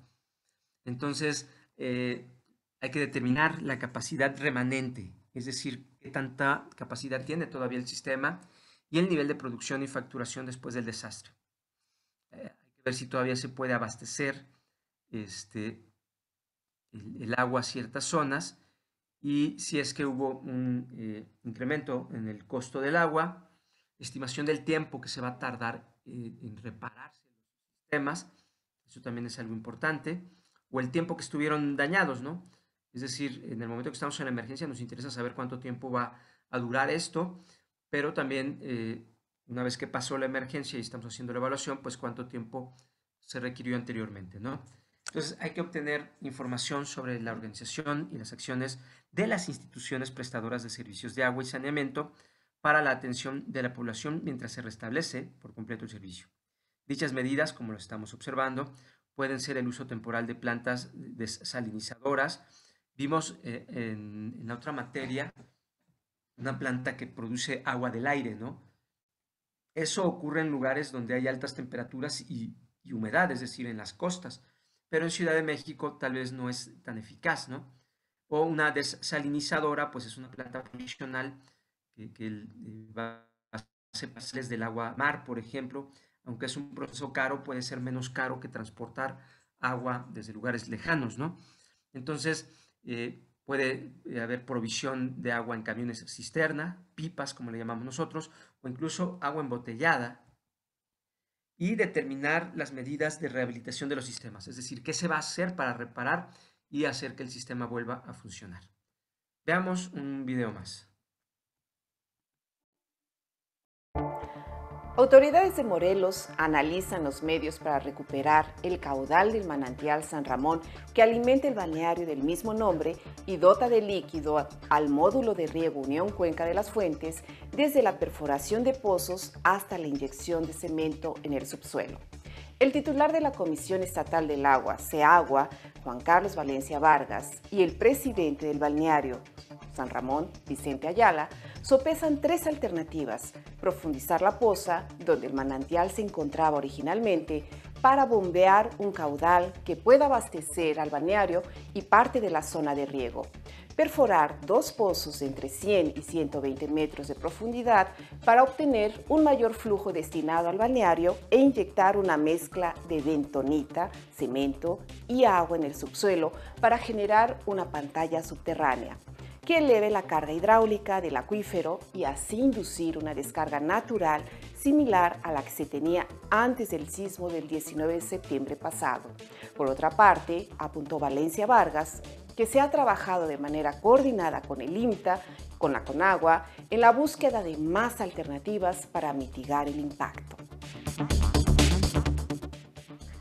Entonces, eh, hay que determinar la capacidad remanente, es decir, qué tanta capacidad tiene todavía el sistema y el nivel de producción y facturación después del desastre. Eh, hay que ver si todavía se puede abastecer este, el, agua a ciertas zonas y si es que hubo un eh, incremento en el costo del agua, estimación del tiempo que se va a tardar eh, en repararse los sistemas, eso también es algo importante, o el tiempo que estuvieron dañados, ¿no? Es decir, en el momento que estamos en la emergencia nos interesa saber cuánto tiempo va a durar esto, pero también eh, una vez que pasó la emergencia y estamos haciendo la evaluación, pues cuánto tiempo se requirió anteriormente, ¿no? Entonces hay que obtener información sobre la organización y las acciones de las instituciones prestadoras de servicios de agua y saneamiento para la atención de la población mientras se restablece por completo el servicio. Dichas medidas, como lo estamos observando, pueden ser el uso temporal de plantas desalinizadoras, Vimos eh, en, la otra materia una planta que produce agua del aire, ¿no? Eso ocurre en lugares donde hay altas temperaturas y, humedad, es decir, en las costas. Pero en Ciudad de México tal vez no es tan eficaz, ¿no? O una desalinizadora, pues es una planta tradicional que, eh, va a hacer pases del agua mar, por ejemplo. Aunque es un proceso caro, puede ser menos caro que transportar agua desde lugares lejanos, ¿no? Entonces, eh, puede eh, haber provisión de agua en camiones cisterna, pipas, como le llamamos nosotros, o incluso agua embotellada, y determinar las medidas de rehabilitación de los sistemas, es decir, qué se va a hacer para reparar y hacer que el sistema vuelva a funcionar. Veamos un video más. Autoridades de Morelos analizan los medios para recuperar el caudal del manantial San Ramón que alimenta el balneario del mismo nombre y dota de líquido al módulo de riego Unión Cuenca de las Fuentes desde la perforación de pozos hasta la inyección de cemento en el subsuelo. El titular de la Comisión Estatal del Agua, CEAGUA, Juan Carlos Valencia Vargas, y el presidente del balneario, San Ramón, Vicente Ayala, sopesan tres alternativas, profundizar la poza, donde el manantial se encontraba originalmente, para bombear un caudal que pueda abastecer al balneario y parte de la zona de riego, perforar dos pozos entre 100 y 120 metros de profundidad para obtener un mayor flujo destinado al balneario e inyectar una mezcla de bentonita, cemento y agua en el subsuelo para generar una pantalla subterránea que eleve la carga hidráulica del acuífero y así inducir una descarga natural similar a la que se tenía antes del sismo del 19 de septiembre pasado. Por otra parte, apuntó Valencia Vargas, que se ha trabajado de manera coordinada con el INTA, con la CONAGUA, en la búsqueda de más alternativas para mitigar el impacto.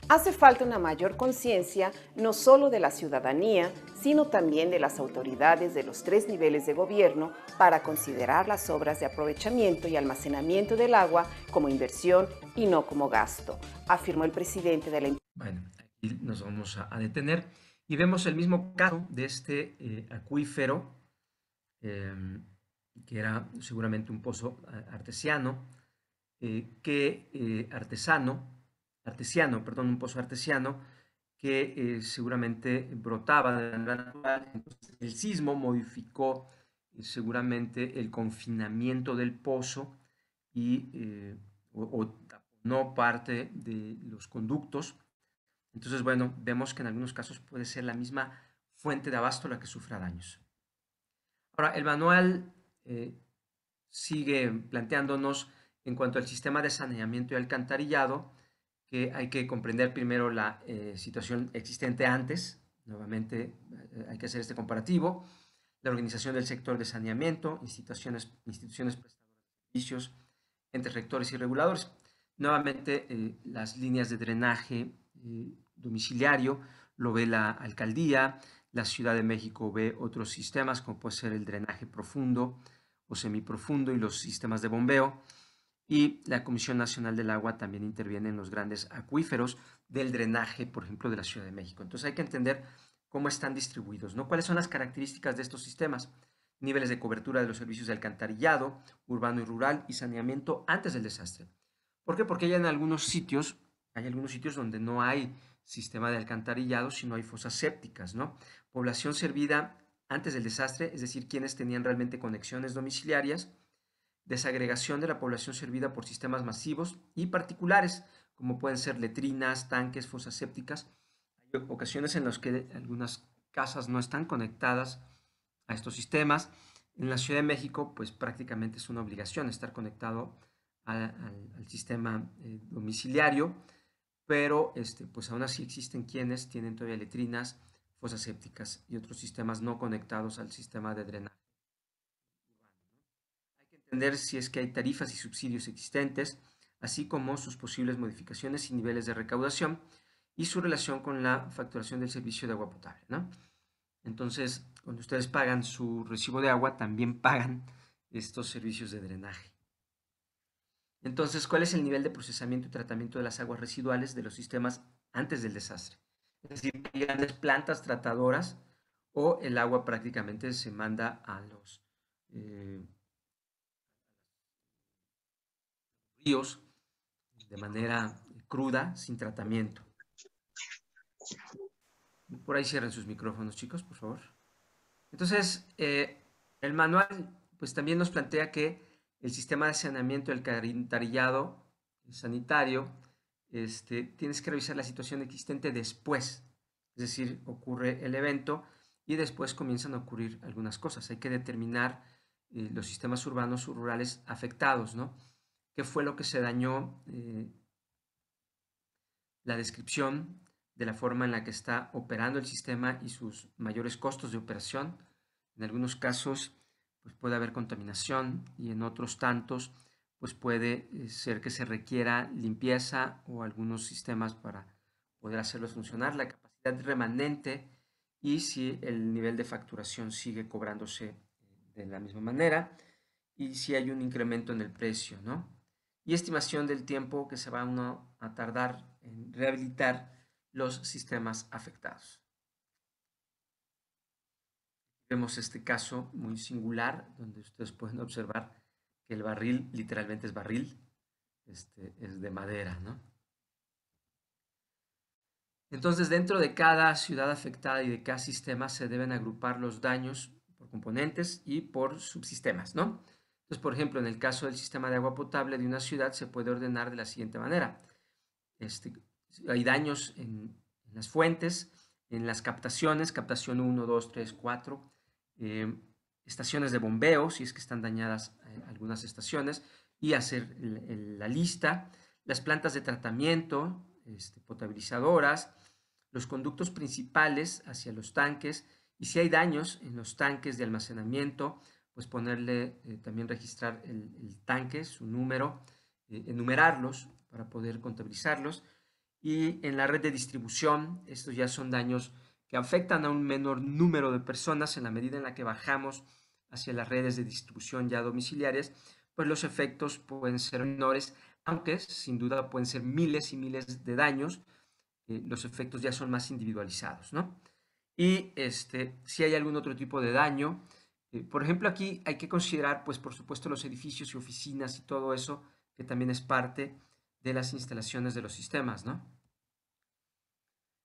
Hace falta una mayor conciencia no solo de la ciudadanía, sino también de las autoridades de los tres niveles de gobierno para considerar las obras de aprovechamiento y almacenamiento del agua como inversión y no como gasto, afirmó el presidente de la... Bueno, aquí nos vamos a, detener y vemos el mismo caso de este eh, acuífero, em, que era seguramente un pozo eh, artesiano, eh, que artesano, artesiano, perdón, un pozo artesiano que eh, seguramente brotaba de manera natural. el sismo modificó eh, seguramente el confinamiento del pozo y no eh, parte de los conductos. Entonces, bueno, vemos que en algunos casos puede ser la misma fuente de abasto la que sufra daños. Ahora, el manual sigue planteándonos en cuanto al sistema de saneamiento y alcantarillado, que hay que comprender primero la eh, situación existente antes, nuevamente eh, hay que hacer este comparativo, la organización del sector de saneamiento, instituciones, instituciones prestadoras de servicios, entre rectores y reguladores. Nuevamente, eh, las líneas de drenaje domiciliario lo ve la alcaldía, la Ciudad de México ve otros sistemas, como puede ser el drenaje profundo o semiprofundo y los sistemas de bombeo y la Comisión Nacional del Agua también interviene en los grandes acuíferos del drenaje, por ejemplo, de la Ciudad de México. Entonces hay que entender cómo están distribuidos, ¿no? ¿Cuáles son las características de estos sistemas? Niveles de cobertura de los servicios de alcantarillado, urbano y rural y saneamiento antes del desastre. ¿Por qué? Porque hay en algunos sitios, hay algunos sitios donde no hay sistema de alcantarillado, sino hay fosas sépticas, ¿no? Población servida antes del desastre, es decir, quienes tenían realmente conexiones domiciliarias, desagregación de la población servida por sistemas masivos y particulares, como pueden ser letrinas, tanques, fosas sépticas. Hay ocasiones en las que algunas casas no están conectadas a estos sistemas. En la Ciudad de México, pues prácticamente es una obligación estar conectado al, sistema eh, domiciliario, pero este, pues aún así existen quienes tienen todavía letrinas, fosas sépticas y otros sistemas no conectados al sistema de drenaje si es que hay tarifas y subsidios existentes, así como sus posibles modificaciones y niveles de recaudación y su relación con la facturación del servicio de agua potable. Entonces, cuando ustedes pagan su recibo de agua, también pagan estos servicios de drenaje. Entonces, ¿cuál es el nivel de procesamiento y tratamiento de las aguas residuales de los sistemas antes del desastre? Es decir, grandes plantas tratadoras o el agua prácticamente se manda a los eh, de manera cruda, sin tratamiento. Por ahí cierren sus micrófonos, chicos, por favor. Entonces, eh, el manual pues también nos plantea que el sistema de saneamiento del carintarillado sanitario, este, tienes que revisar la situación existente después. Es decir, ocurre el evento y después comienzan a ocurrir algunas cosas. Hay que determinar eh, los sistemas urbanos o rurales afectados, ¿no? qué fue lo que se dañó, eh? la descripción de la forma en la que está operando el sistema y sus mayores costos de operación. En algunos casos pues puede haber contaminación y en otros tantos pues puede eh, ser que se requiera limpieza o algunos sistemas para poder hacerlos funcionar, la capacidad remanente y si el nivel de facturación sigue cobrándose de la misma manera y si hay un incremento en el precio, ¿no? y estimación del tiempo que se va a tardar en rehabilitar los sistemas afectados. Vemos este caso muy singular, donde ustedes pueden observar que el barril literalmente es barril, este, es de madera. ¿no? Entonces, dentro de cada ciudad afectada y de cada sistema se deben agrupar los daños por componentes y por subsistemas. ¿no? Entonces, por ejemplo, en el caso del sistema de agua potable de una ciudad se puede ordenar de la siguiente manera. Este, hay daños en, las fuentes, en las captaciones, captación 1, 2, 3, 4, estaciones de bombeo, si es que están dañadas eh, algunas estaciones, y hacer la lista, las plantas de tratamiento, este, potabilizadoras, los conductos principales hacia los tanques, y si hay daños en los tanques de almacenamiento, pues ponerle eh, también registrar el, tanque, su número, eh, enumerarlos para poder contabilizarlos. Y en la red de distribución, estos ya son daños que afectan a un menor número de personas en la medida en la que bajamos hacia las redes de distribución ya domiciliares, pues los efectos pueden ser menores, aunque sin duda pueden ser miles y miles de daños, eh, los efectos ya son más individualizados, ¿no? Y este, si hay algún otro tipo de daño, eh, por ejemplo, aquí hay que considerar, pues por supuesto, los edificios y oficinas y todo eso, que también es parte de las instalaciones de los sistemas, ¿no?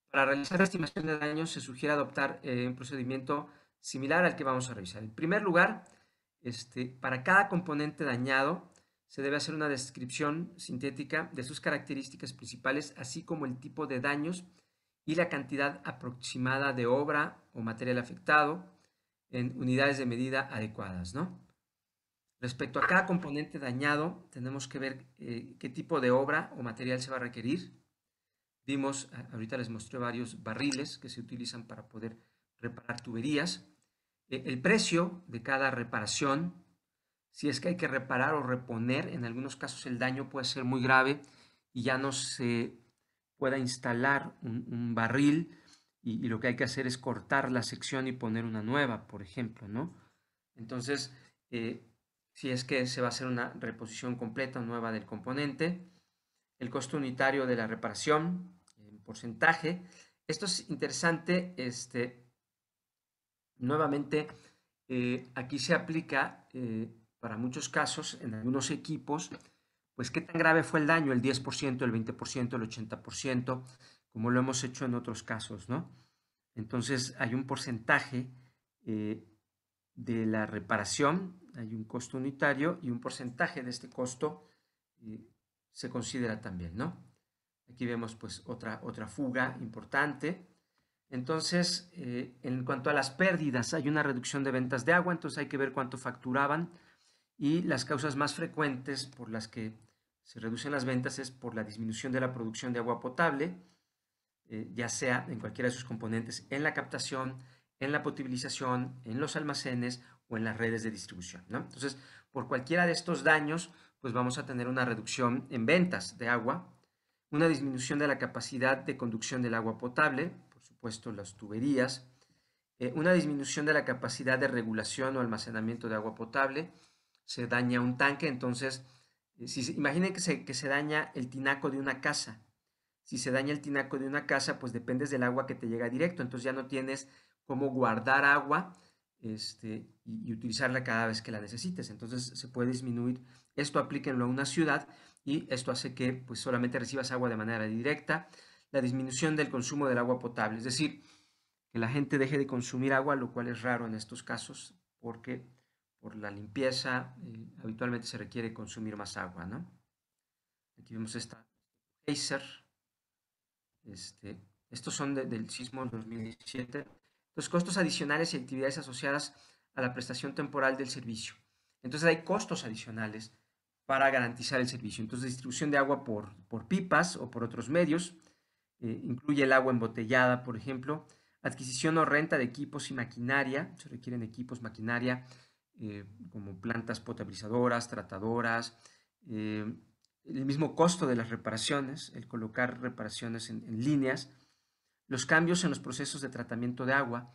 Para realizar la estimación de daños se sugiere adoptar eh, un procedimiento similar al que vamos a revisar. En primer lugar, este, para cada componente dañado se debe hacer una descripción sintética de sus características principales, así como el tipo de daños y la cantidad aproximada de obra o material afectado, en unidades de medida adecuadas, ¿no? Respecto a cada componente dañado, tenemos que ver eh, qué tipo de obra o material se va a requerir. Vimos, ahorita les mostré varios barriles que se utilizan para poder reparar tuberías. Eh, el precio de cada reparación, si es que hay que reparar o reponer, en algunos casos el daño puede ser muy grave y ya no se pueda instalar un, un barril y, lo que hay que hacer es cortar la sección y poner una nueva, por ejemplo, ¿no? Entonces, eh, si es que se va a hacer una reposición completa o nueva del componente, el costo unitario de la reparación en porcentaje. Esto es interesante, este, nuevamente, eh, aquí se aplica eh, para muchos casos, en algunos equipos, pues qué tan grave fue el daño, el 10%, el 20%, el 80%, como lo hemos hecho en otros casos, ¿no? Entonces hay un porcentaje eh, de la reparación, hay un costo unitario y un porcentaje de este costo eh, se considera también, Aquí vemos pues otra, otra fuga importante. Entonces, eh, en cuanto a las pérdidas, hay una reducción de ventas de agua, entonces hay que ver cuánto facturaban y las causas más frecuentes por las que se reducen las ventas es por la disminución de la producción de agua potable, eh, ya sea en cualquiera de sus componentes, en la captación, en la potabilización, en los almacenes o en las redes de distribución. Entonces, por cualquiera de estos daños, pues vamos a tener una reducción en ventas de agua, una disminución de la capacidad de conducción del agua potable, por supuesto las tuberías, eh, una disminución de la capacidad de regulación o almacenamiento de agua potable, se daña un tanque, entonces, eh, si, imaginen que que se daña el tinaco de una casa, si se daña el tinaco de una casa, pues dependes del agua que te llega directo, entonces ya no tienes cómo guardar agua este, y, utilizarla cada vez que la necesites. Entonces se puede disminuir, esto aplíquenlo a una ciudad y esto hace que pues, solamente recibas agua de manera directa, la disminución del consumo del agua potable, es decir, que la gente deje de consumir agua, lo cual es raro en estos casos porque por la limpieza eh, habitualmente se requiere consumir más agua. Aquí vemos esta este, geyser este, estos son del sismo 2017. Los costos adicionales y actividades asociadas a la prestación temporal del servicio. Entonces hay costos adicionales para garantizar el servicio. Entonces distribución de agua por, pipas o por otros medios. Eh, incluye el agua embotellada, por ejemplo. Adquisición o renta de equipos y maquinaria. Se requieren equipos, maquinaria, eh, como plantas potabilizadoras, tratadoras. Eh, el mismo costo de las reparaciones, el colocar reparaciones en, líneas, los cambios en los procesos de tratamiento de agua,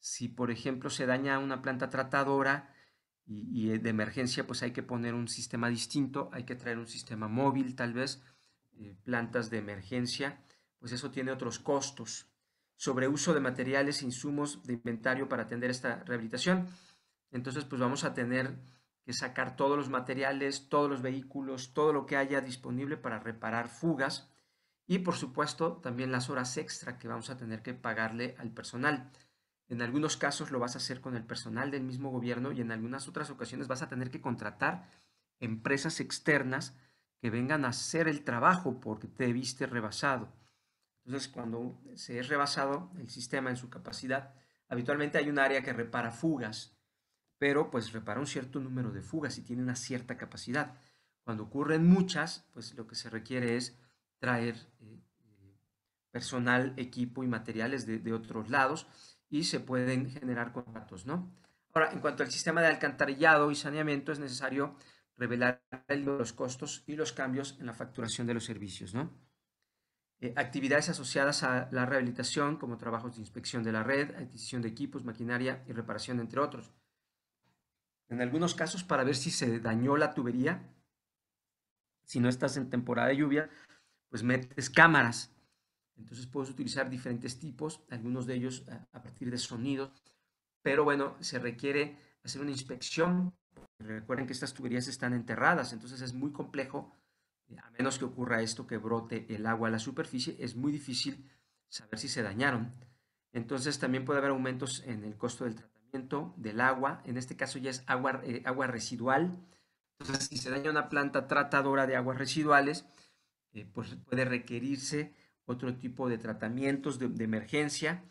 si por ejemplo se daña una planta tratadora y, de emergencia, pues hay que poner un sistema distinto, hay que traer un sistema móvil tal vez, eh, plantas de emergencia, pues eso tiene otros costos. Sobre uso de materiales, e insumos, de inventario para atender esta rehabilitación. Entonces, pues vamos a tener que sacar todos los materiales, todos los vehículos, todo lo que haya disponible para reparar fugas y por supuesto también las horas extra que vamos a tener que pagarle al personal. En algunos casos lo vas a hacer con el personal del mismo gobierno y en algunas otras ocasiones vas a tener que contratar empresas externas que vengan a hacer el trabajo porque te viste rebasado. Entonces, cuando se es rebasado el sistema en su capacidad, habitualmente hay un área que repara fugas, pero pues repara un cierto número de fugas y tiene una cierta capacidad. Cuando ocurren muchas, pues lo que se requiere es traer eh, personal, equipo y materiales de, otros lados y se pueden generar contratos, ¿no? Ahora, en cuanto al sistema de alcantarillado y saneamiento, es necesario revelar los costos y los cambios en la facturación de los servicios, ¿no? Eh, actividades asociadas a la rehabilitación, como trabajos de inspección de la red, adquisición de equipos, maquinaria y reparación, entre otros en algunos casos para ver si se dañó la tubería. Si no estás en temporada de lluvia, pues metes cámaras. Entonces puedes utilizar diferentes tipos, algunos de ellos eh, a partir de sonidos. Pero bueno, se requiere hacer una inspección. Recuerden que estas tuberías están enterradas, entonces es muy complejo, eh, a menos que ocurra esto, que brote el agua a la superficie, es muy difícil saber si se dañaron. Entonces también puede haber aumentos en el costo del tratamiento del agua, en este caso ya es agua, eh, agua residual. Entonces, si se daña una planta tratadora de aguas residuales, eh, pues puede requerirse otro tipo de tratamientos de, emergencia.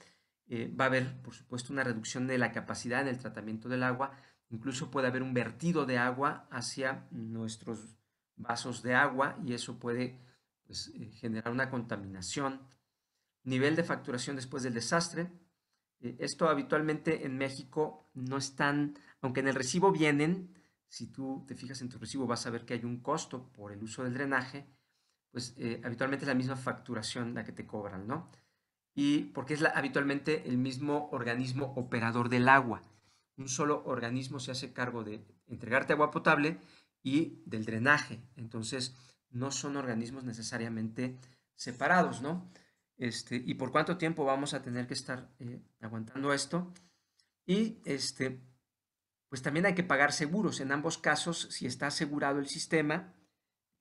Eh, va a haber, por supuesto, una reducción de la capacidad en el tratamiento del agua. Incluso puede haber un vertido de agua hacia nuestros vasos de agua y eso puede pues, generar una contaminación. Nivel de facturación después del desastre, eh, esto habitualmente en México no están, aunque en el recibo vienen, si tú te fijas en tu recibo vas a ver que hay un costo por el uso del drenaje, pues eh, habitualmente es la misma facturación la que te cobran, ¿no? Y porque es habitualmente el mismo organismo operador del agua. Un solo organismo se hace cargo de entregarte agua potable y del drenaje. Entonces, no son organismos necesariamente separados, ¿no? este, y por cuánto tiempo vamos a tener que estar eh, aguantando esto. Y este, pues también hay que pagar seguros. En ambos casos, si está asegurado el sistema,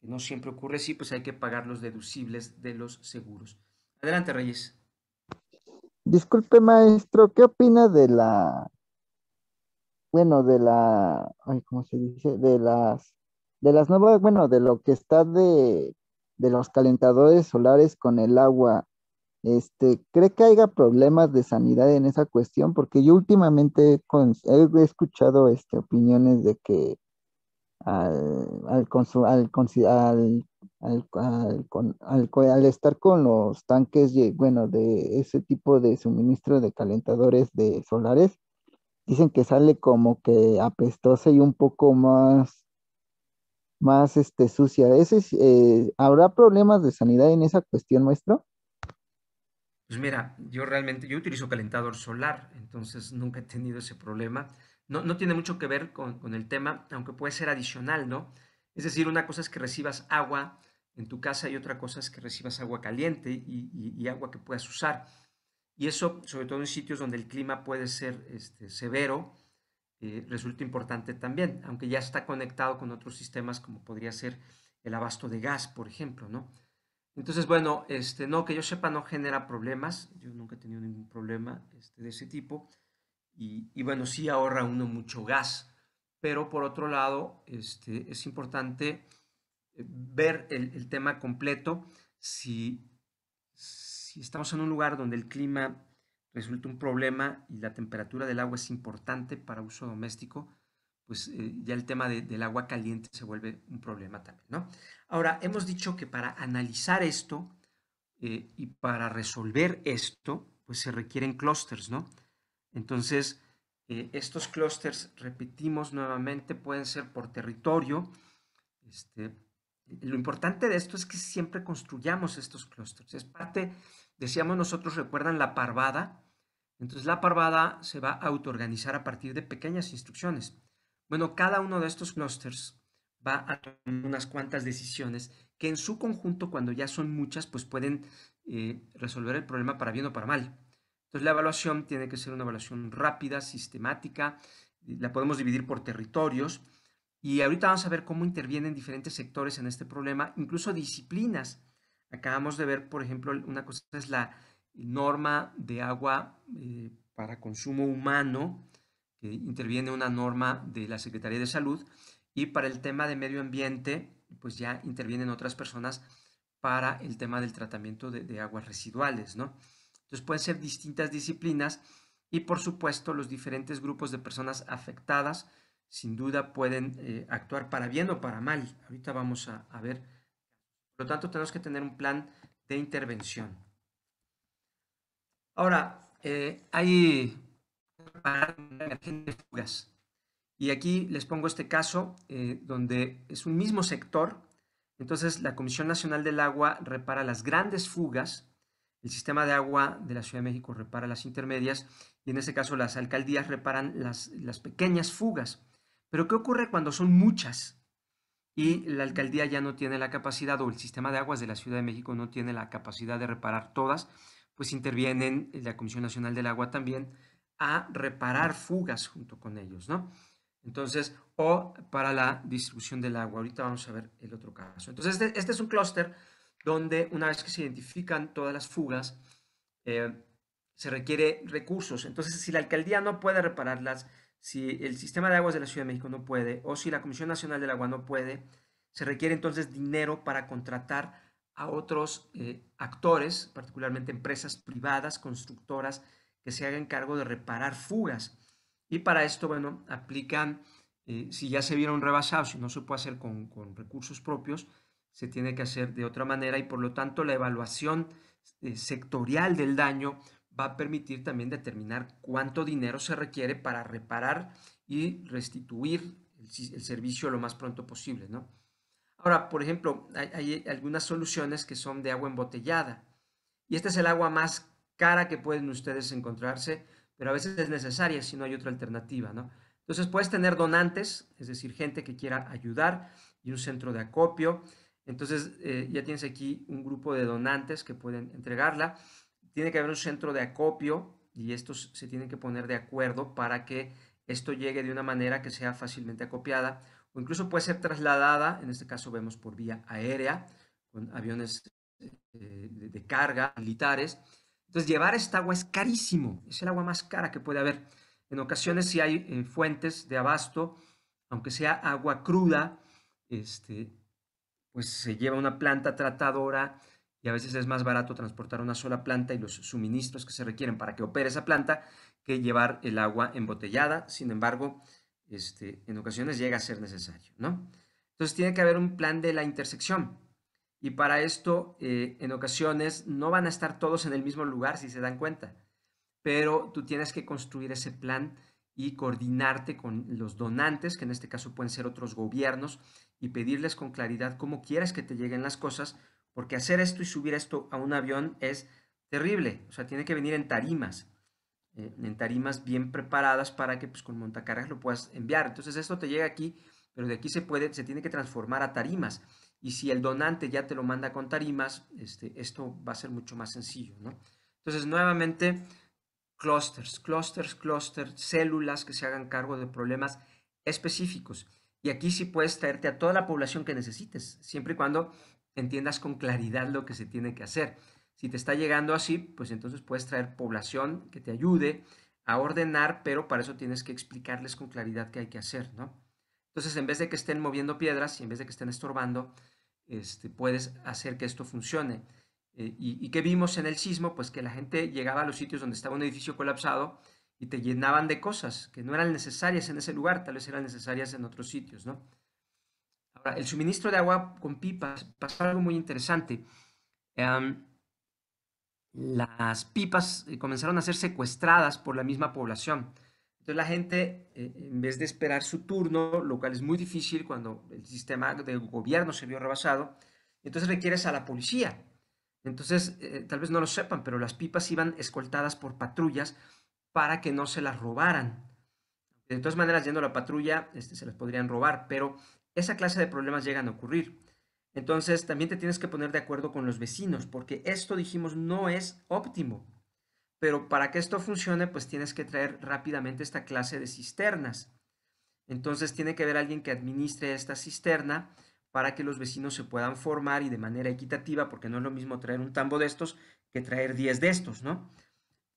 que no siempre ocurre así, pues hay que pagar los deducibles de los seguros. Adelante, Reyes. Disculpe, maestro, ¿qué opina de la, bueno, de la, ay, ¿cómo se dice? De las, de las nuevas, bueno, de lo que está de, de los calentadores solares con el agua. Este, ¿Cree que haya problemas de sanidad en esa cuestión? Porque yo últimamente he escuchado este, opiniones de que al, al, al, al, estar con los tanques, bueno, de ese tipo de suministro de calentadores de solares, dicen que sale como que apestosa y un poco más, más este, sucia. Eh, ¿Habrá problemas de sanidad en esa cuestión, maestro? Pues mira, yo realmente, yo utilizo calentador solar, entonces nunca he tenido ese problema. No, no tiene mucho que ver con, con, el tema, aunque puede ser adicional, ¿no? Es decir, una cosa es que recibas agua en tu casa y otra cosa es que recibas agua caliente y, agua que puedas usar. Y eso, sobre todo en sitios donde el clima puede ser este, severo, eh, resulta importante también, aunque ya está conectado con otros sistemas como podría ser el abasto de gas, por ejemplo, ¿no? Entonces, bueno, este, no, que yo sepa, no genera problemas. Yo nunca he tenido ningún problema este, de ese tipo. Y, bueno, sí ahorra uno mucho gas. Pero por otro lado, este, es importante eh, ver el, tema completo. si estamos en un lugar donde el clima resulta un problema y la temperatura del agua es importante para uso doméstico, pues eh, ya el tema del agua caliente se vuelve un problema también, ¿no? Ahora, hemos dicho que para analizar esto eh, y para resolver esto, pues se requieren clústeres, ¿no? Entonces, eh, estos clústeres, repetimos nuevamente, pueden ser por territorio. Este, lo importante de esto es que siempre construyamos estos clústeres. Es parte, decíamos nosotros, recuerdan la parvada. Entonces, la parvada se va a autoorganizar a partir de pequeñas instrucciones. Bueno, cada uno de estos clusters va a tomar unas cuantas decisiones que en su conjunto, cuando ya son muchas, pues pueden eh, resolver el problema para bien o para mal. Entonces la evaluación tiene que ser una evaluación rápida, sistemática, la podemos dividir por territorios y ahorita vamos a ver cómo intervienen diferentes sectores en este problema, incluso disciplinas. Acabamos de ver, por ejemplo, una cosa es la norma de agua eh, para consumo humano, eh, interviene una norma de la Secretaría de Salud y para el tema de medio ambiente, pues ya intervienen otras personas para el tema del tratamiento de, aguas residuales, ¿no? Entonces pueden ser distintas disciplinas y por supuesto los diferentes grupos de personas afectadas sin duda pueden eh, actuar para bien o para mal. Ahorita vamos a, ver. Por lo tanto, tenemos que tener un plan de intervención. Ahora, eh, hay fugas. Y aquí les pongo este caso eh, donde es un mismo sector. Entonces, la Comisión Nacional del Agua repara las grandes fugas, el sistema de agua de la Ciudad de México repara las intermedias y en ese caso las alcaldías reparan las, las pequeñas fugas. Pero ¿qué ocurre cuando son muchas? y la alcaldía ya no tiene la capacidad o el sistema de aguas de la Ciudad de México no tiene la capacidad de reparar todas, pues intervienen eh, la Comisión Nacional del Agua también a reparar fugas junto con ellos, ¿no? Entonces, o para la distribución del agua. Ahorita vamos a ver el otro caso. Entonces, este, este es un clúster donde una vez que se identifican todas las fugas, eh, se requiere recursos. Entonces, si la alcaldía no puede repararlas, si el sistema de aguas de la Ciudad de México no puede, o si la Comisión Nacional del Agua no puede, se requiere entonces dinero para contratar a otros eh, actores, particularmente empresas privadas, constructoras, que se hagan cargo de reparar fugas. Y para esto, bueno, aplican, eh, si ya se vieron rebasados, si no se puede hacer con, recursos propios, se tiene que hacer de otra manera y por lo tanto la evaluación eh, sectorial del daño va a permitir también determinar cuánto dinero se requiere para reparar y restituir el, servicio lo más pronto posible, ¿no? Ahora, por ejemplo, hay, hay algunas soluciones que son de agua embotellada y este es el agua más cara que pueden ustedes encontrarse, pero a veces es necesaria si no hay otra alternativa, ¿no? Entonces puedes tener donantes, es decir, gente que quiera ayudar y un centro de acopio. Entonces eh, ya tienes aquí un grupo de donantes que pueden entregarla. Tiene que haber un centro de acopio y estos se tienen que poner de acuerdo para que esto llegue de una manera que sea fácilmente acopiada o incluso puede ser trasladada, en este caso vemos por vía aérea, con aviones eh, de carga militares. Entonces, llevar esta agua es carísimo, es el agua más cara que puede haber. En ocasiones, si hay eh, fuentes de abasto, aunque sea agua cruda, este, pues se lleva una planta tratadora y a veces es más barato transportar una sola planta y los suministros que se requieren para que opere esa planta que llevar el agua embotellada. Sin embargo, este, en ocasiones llega a ser necesario, ¿no? Entonces tiene que haber un plan de la intersección. Y para esto, eh, en ocasiones, no van a estar todos en el mismo lugar, si se dan cuenta. Pero tú tienes que construir ese plan y coordinarte con los donantes, que en este caso pueden ser otros gobiernos, y pedirles con claridad cómo quieres que te lleguen las cosas, porque hacer esto y subir esto a un avión es terrible. O sea, tiene que venir en tarimas, eh, en tarimas bien preparadas para que pues, con montacargas lo puedas enviar. Entonces, esto te llega aquí, pero de aquí se puede, se tiene que transformar a tarimas y si el donante ya te lo manda con tarimas, este, esto va a ser mucho más sencillo. ¿no? Entonces, nuevamente, clusters, clusters, clusters, células que se hagan cargo de problemas específicos. Y aquí sí puedes traerte a toda la población que necesites, siempre y cuando entiendas con claridad lo que se tiene que hacer. Si te está llegando así, pues entonces puedes traer población que te ayude a ordenar, pero para eso tienes que explicarles con claridad qué hay que hacer, ¿no? Entonces, en vez de que estén moviendo piedras y en vez de que estén estorbando, este, puedes hacer que esto funcione. Eh, y, que vimos en el sismo, pues que la gente llegaba a los sitios donde estaba un edificio colapsado y te llenaban de cosas que no eran necesarias en ese lugar, tal vez eran necesarias en otros sitios, ¿no? Ahora, el suministro de agua con pipas pasó algo muy interesante. Em, las pipas eh, comenzaron a ser secuestradas por la misma población. Entonces la gente, eh, en vez de esperar su turno, lo cual es muy difícil cuando el sistema de gobierno se vio rebasado, entonces requieres a la policía. Entonces, eh, tal vez no lo sepan, pero las pipas iban escoltadas por patrullas para que no se las robaran. De todas maneras, yendo a la patrulla, este, se las podrían robar, pero esa clase de problemas llegan a ocurrir. Entonces, también te tienes que poner de acuerdo con los vecinos, porque esto, dijimos, no es óptimo pero para que esto funcione, pues tienes que traer rápidamente esta clase de cisternas. Entonces tiene que haber alguien que administre esta cisterna para que los vecinos se puedan formar y de manera equitativa, porque no es lo mismo traer un tambo de estos que traer 10 de estos, ¿no?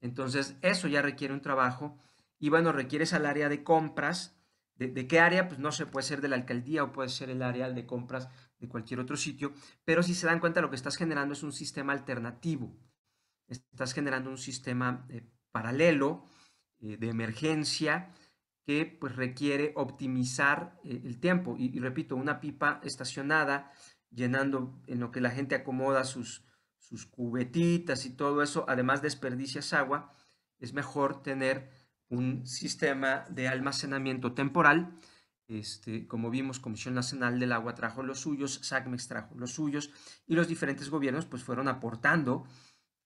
Entonces, eso ya requiere un trabajo y bueno, requieres al área de compras. ¿De, ¿De, qué área? Pues no sé, puede ser de la alcaldía o puede ser el área de compras de cualquier otro sitio, pero si se dan cuenta lo que estás generando es un sistema alternativo estás generando un sistema eh, paralelo eh, de emergencia que pues, requiere optimizar eh, el tiempo. Y, repito, una pipa estacionada llenando en lo que la gente acomoda sus, sus cubetitas y todo eso, además desperdicias agua, es mejor tener un sistema de almacenamiento temporal. Este, como vimos, Comisión Nacional del Agua trajo los suyos, SACMEX trajo los suyos y los diferentes gobiernos pues fueron aportando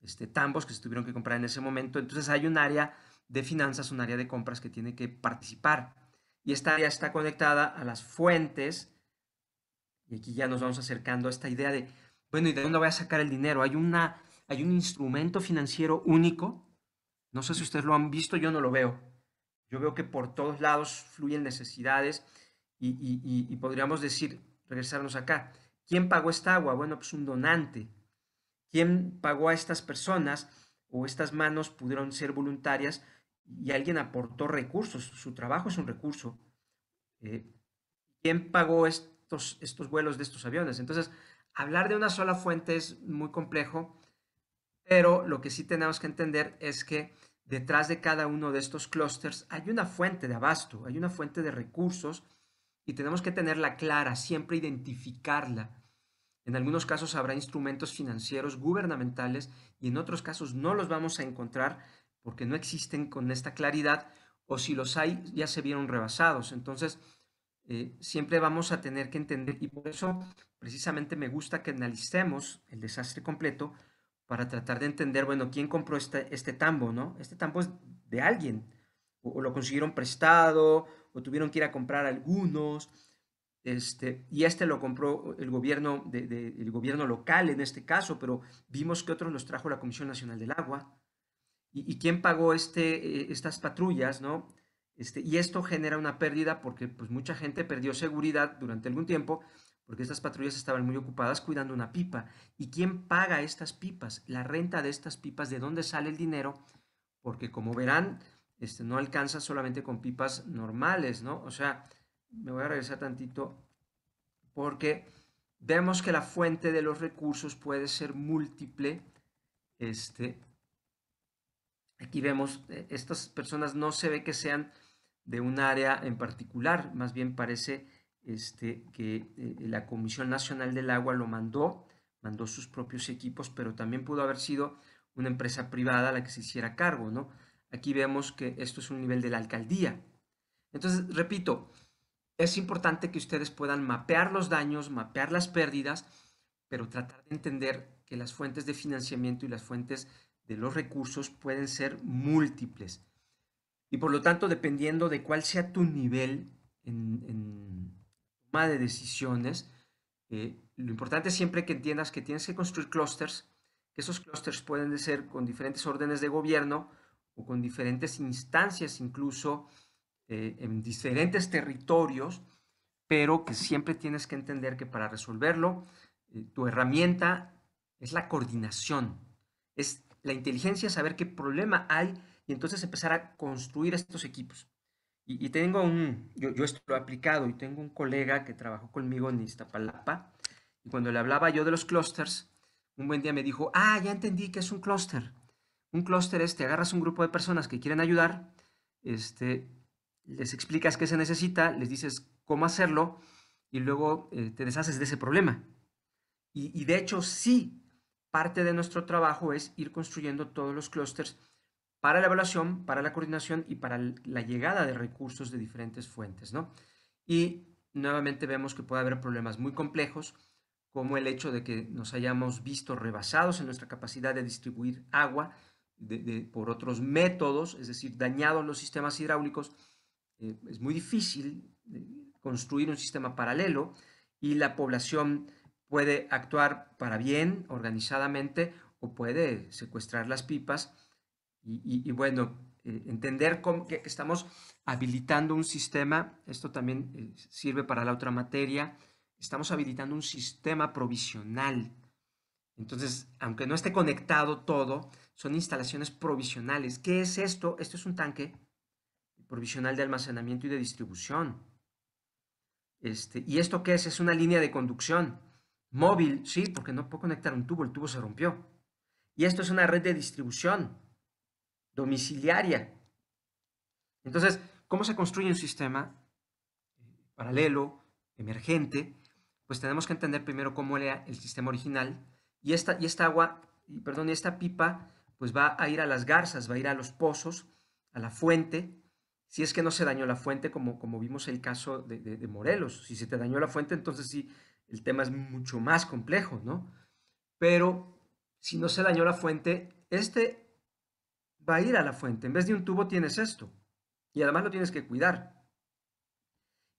este, tambos que se tuvieron que comprar en ese momento. Entonces hay un área de finanzas, un área de compras que tiene que participar. Y esta área está conectada a las fuentes. Y aquí ya nos vamos acercando a esta idea de, bueno, ¿y de dónde voy a sacar el dinero? Hay, una, hay un instrumento financiero único. No sé si ustedes lo han visto, yo no lo veo. Yo veo que por todos lados fluyen necesidades y, y podríamos decir, regresarnos acá, ¿quién pagó esta agua? Bueno, pues un donante quién pagó a estas personas o estas manos pudieron ser voluntarias y alguien aportó recursos. Su trabajo es un recurso. Eh, ¿Quién pagó estos, estos vuelos de estos aviones? Entonces, hablar de una sola fuente es muy complejo, pero lo que sí tenemos que entender es que detrás de cada uno de estos clústeres hay una fuente de abasto, hay una fuente de recursos y tenemos que tenerla clara, siempre identificarla en algunos casos habrá instrumentos financieros gubernamentales y en otros casos no los vamos a encontrar porque no existen con esta claridad o si los hay ya se vieron rebasados. Entonces, eh, siempre vamos a tener que entender y por eso precisamente me gusta que analicemos el desastre completo para tratar de entender, bueno, ¿quién compró este, este tambo? ¿no? Este tambo es de alguien, o lo consiguieron prestado, o tuvieron que ir a comprar algunos, este, y este lo compró el gobierno, de, gobierno local en este caso, pero vimos que otros los trajo la Comisión Nacional del Agua. ¿Y, quién pagó este, eh, estas patrullas? ¿no? Este, y esto genera una pérdida porque pues, mucha gente perdió seguridad durante algún tiempo porque estas patrullas estaban muy ocupadas cuidando una pipa. ¿Y quién paga estas pipas? La renta de estas pipas, ¿de dónde sale el dinero? Porque como verán, este, no alcanza solamente con pipas normales, ¿no? O sea, me voy a regresar tantito, porque vemos que la fuente de los recursos puede ser múltiple. Este, aquí vemos, eh, estas personas no se ve que sean de un área en particular, más bien parece este, que eh, la Comisión Nacional del Agua lo mandó, mandó sus propios equipos, pero también pudo haber sido una empresa privada la que se hiciera cargo, ¿no? Aquí vemos que esto es un nivel de la alcaldía. Entonces, repito, es importante que ustedes puedan mapear los daños, mapear las pérdidas, pero tratar de entender que las fuentes de financiamiento y las fuentes de los recursos pueden ser múltiples. Y por lo tanto, dependiendo de cuál sea tu nivel en, toma de decisiones, eh, lo importante es siempre que entiendas que tienes que construir clústeres, que esos clústeres pueden ser con diferentes órdenes de gobierno o con diferentes instancias incluso eh, en diferentes territorios, pero que siempre tienes que entender que para resolverlo, eh, tu herramienta es la coordinación, es la inteligencia, saber qué problema hay y entonces empezar a construir estos equipos. Y, tengo un, yo, esto lo he aplicado y tengo un colega que trabajó conmigo en Iztapalapa y cuando le hablaba yo de los clusters, un buen día me dijo, ah, ya entendí que es un clúster. Un clúster es, te agarras un grupo de personas que quieren ayudar, este, les explicas qué se necesita, les dices cómo hacerlo y luego eh, te deshaces de ese problema. Y, de hecho, sí, parte de nuestro trabajo es ir construyendo todos los clústeres para la evaluación, para la coordinación y para la llegada de recursos de diferentes fuentes, Y nuevamente vemos que puede haber problemas muy complejos, como el hecho de que nos hayamos visto rebasados en nuestra capacidad de distribuir agua por otros métodos, es decir, dañados los sistemas hidráulicos, eh, es muy difícil eh, construir un sistema paralelo y la población puede actuar para bien, organizadamente, o puede secuestrar las pipas. Y, bueno, eh, entender cómo, que estamos habilitando un sistema, esto también sirve para la otra materia, estamos habilitando un sistema provisional. Entonces, aunque no esté conectado todo, son instalaciones provisionales. ¿Qué es esto? Esto es un tanque provisional de almacenamiento y de distribución. Este, ¿Y esto qué es? Es una línea de conducción. Móvil, sí, porque no puedo conectar un tubo, el tubo se rompió. Y esto es una red de distribución domiciliaria. Entonces, ¿cómo se construye un sistema paralelo, emergente? Pues tenemos que entender primero cómo era el sistema original y esta, y esta agua, perdón, esta pipa pues va a ir a las garzas, va a ir a los pozos, a la fuente, si es que no se dañó la fuente, como, como vimos el caso de, de, de, Morelos. Si se te dañó la fuente, entonces sí, el tema es mucho más complejo, ¿no? Pero si no se dañó la fuente, este va a ir a la fuente. En vez de un tubo tienes esto. Y además lo tienes que cuidar.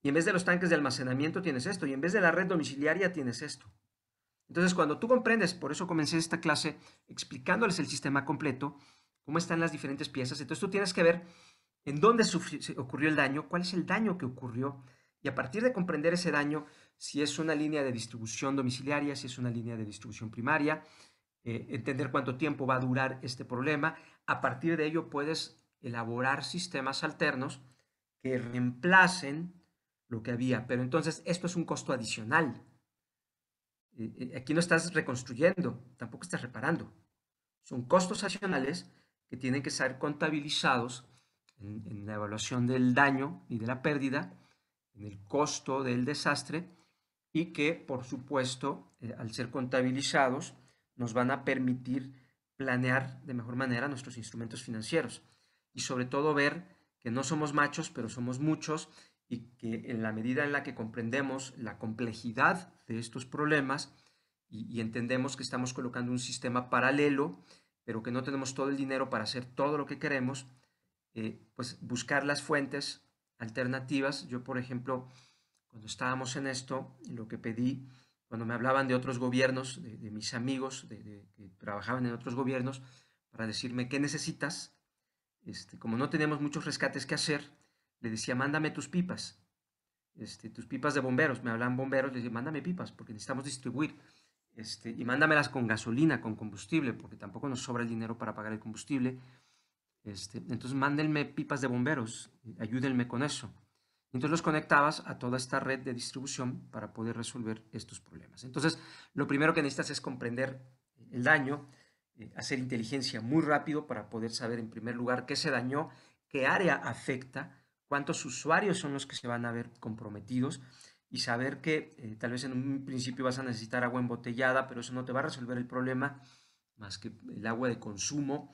Y en vez de los tanques de almacenamiento tienes esto. Y en vez de la red domiciliaria tienes esto. Entonces, cuando tú comprendes, por eso comencé esta clase explicándoles el sistema completo, cómo están las diferentes piezas, entonces tú tienes que ver en dónde ocurrió el daño, cuál es el daño que ocurrió, y a partir de comprender ese daño, si es una línea de distribución domiciliaria, si es una línea de distribución primaria, eh, entender cuánto tiempo va a durar este problema, a partir de ello puedes elaborar sistemas alternos que reemplacen lo que había, pero entonces esto es un costo adicional. Eh, eh, aquí no estás reconstruyendo, tampoco estás reparando. Son costos adicionales que tienen que ser contabilizados en, la evaluación del daño y de la pérdida, en el costo del desastre y que, por supuesto, eh, al ser contabilizados, nos van a permitir planear de mejor manera nuestros instrumentos financieros y sobre todo ver que no somos machos, pero somos muchos y que en la medida en la que comprendemos la complejidad de estos problemas y entendemos que estamos colocando un sistema paralelo, pero que no tenemos todo el dinero para hacer todo lo que queremos, eh, pues buscar las fuentes alternativas. Yo, por ejemplo, cuando estábamos en esto, lo que pedí, cuando me hablaban de otros gobiernos, de, mis amigos de, que trabajaban en otros gobiernos, para decirme qué necesitas, este, como no tenemos muchos rescates que hacer, le decía, mándame tus pipas, este, tus pipas de bomberos. Me hablaban bomberos, le decía, mándame pipas, porque necesitamos distribuir. Este, y mándamelas con gasolina, con combustible, porque tampoco nos sobra el dinero para pagar el combustible. Este, entonces, mándenme pipas de bomberos, ayúdenme con eso. Entonces los conectabas a toda esta red de distribución para poder resolver estos problemas. Entonces, lo primero que necesitas es comprender el daño, eh, hacer inteligencia muy rápido para poder saber en primer lugar qué se dañó, qué área afecta, cuántos usuarios son los que se van a ver comprometidos y saber que eh, tal vez en un principio vas a necesitar agua embotellada, pero eso no te va a resolver el problema más que el agua de consumo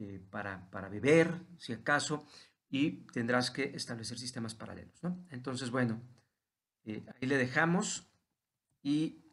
eh, para, para, beber, si acaso, y tendrás que establecer sistemas paralelos. Entonces, bueno, eh, ahí le dejamos y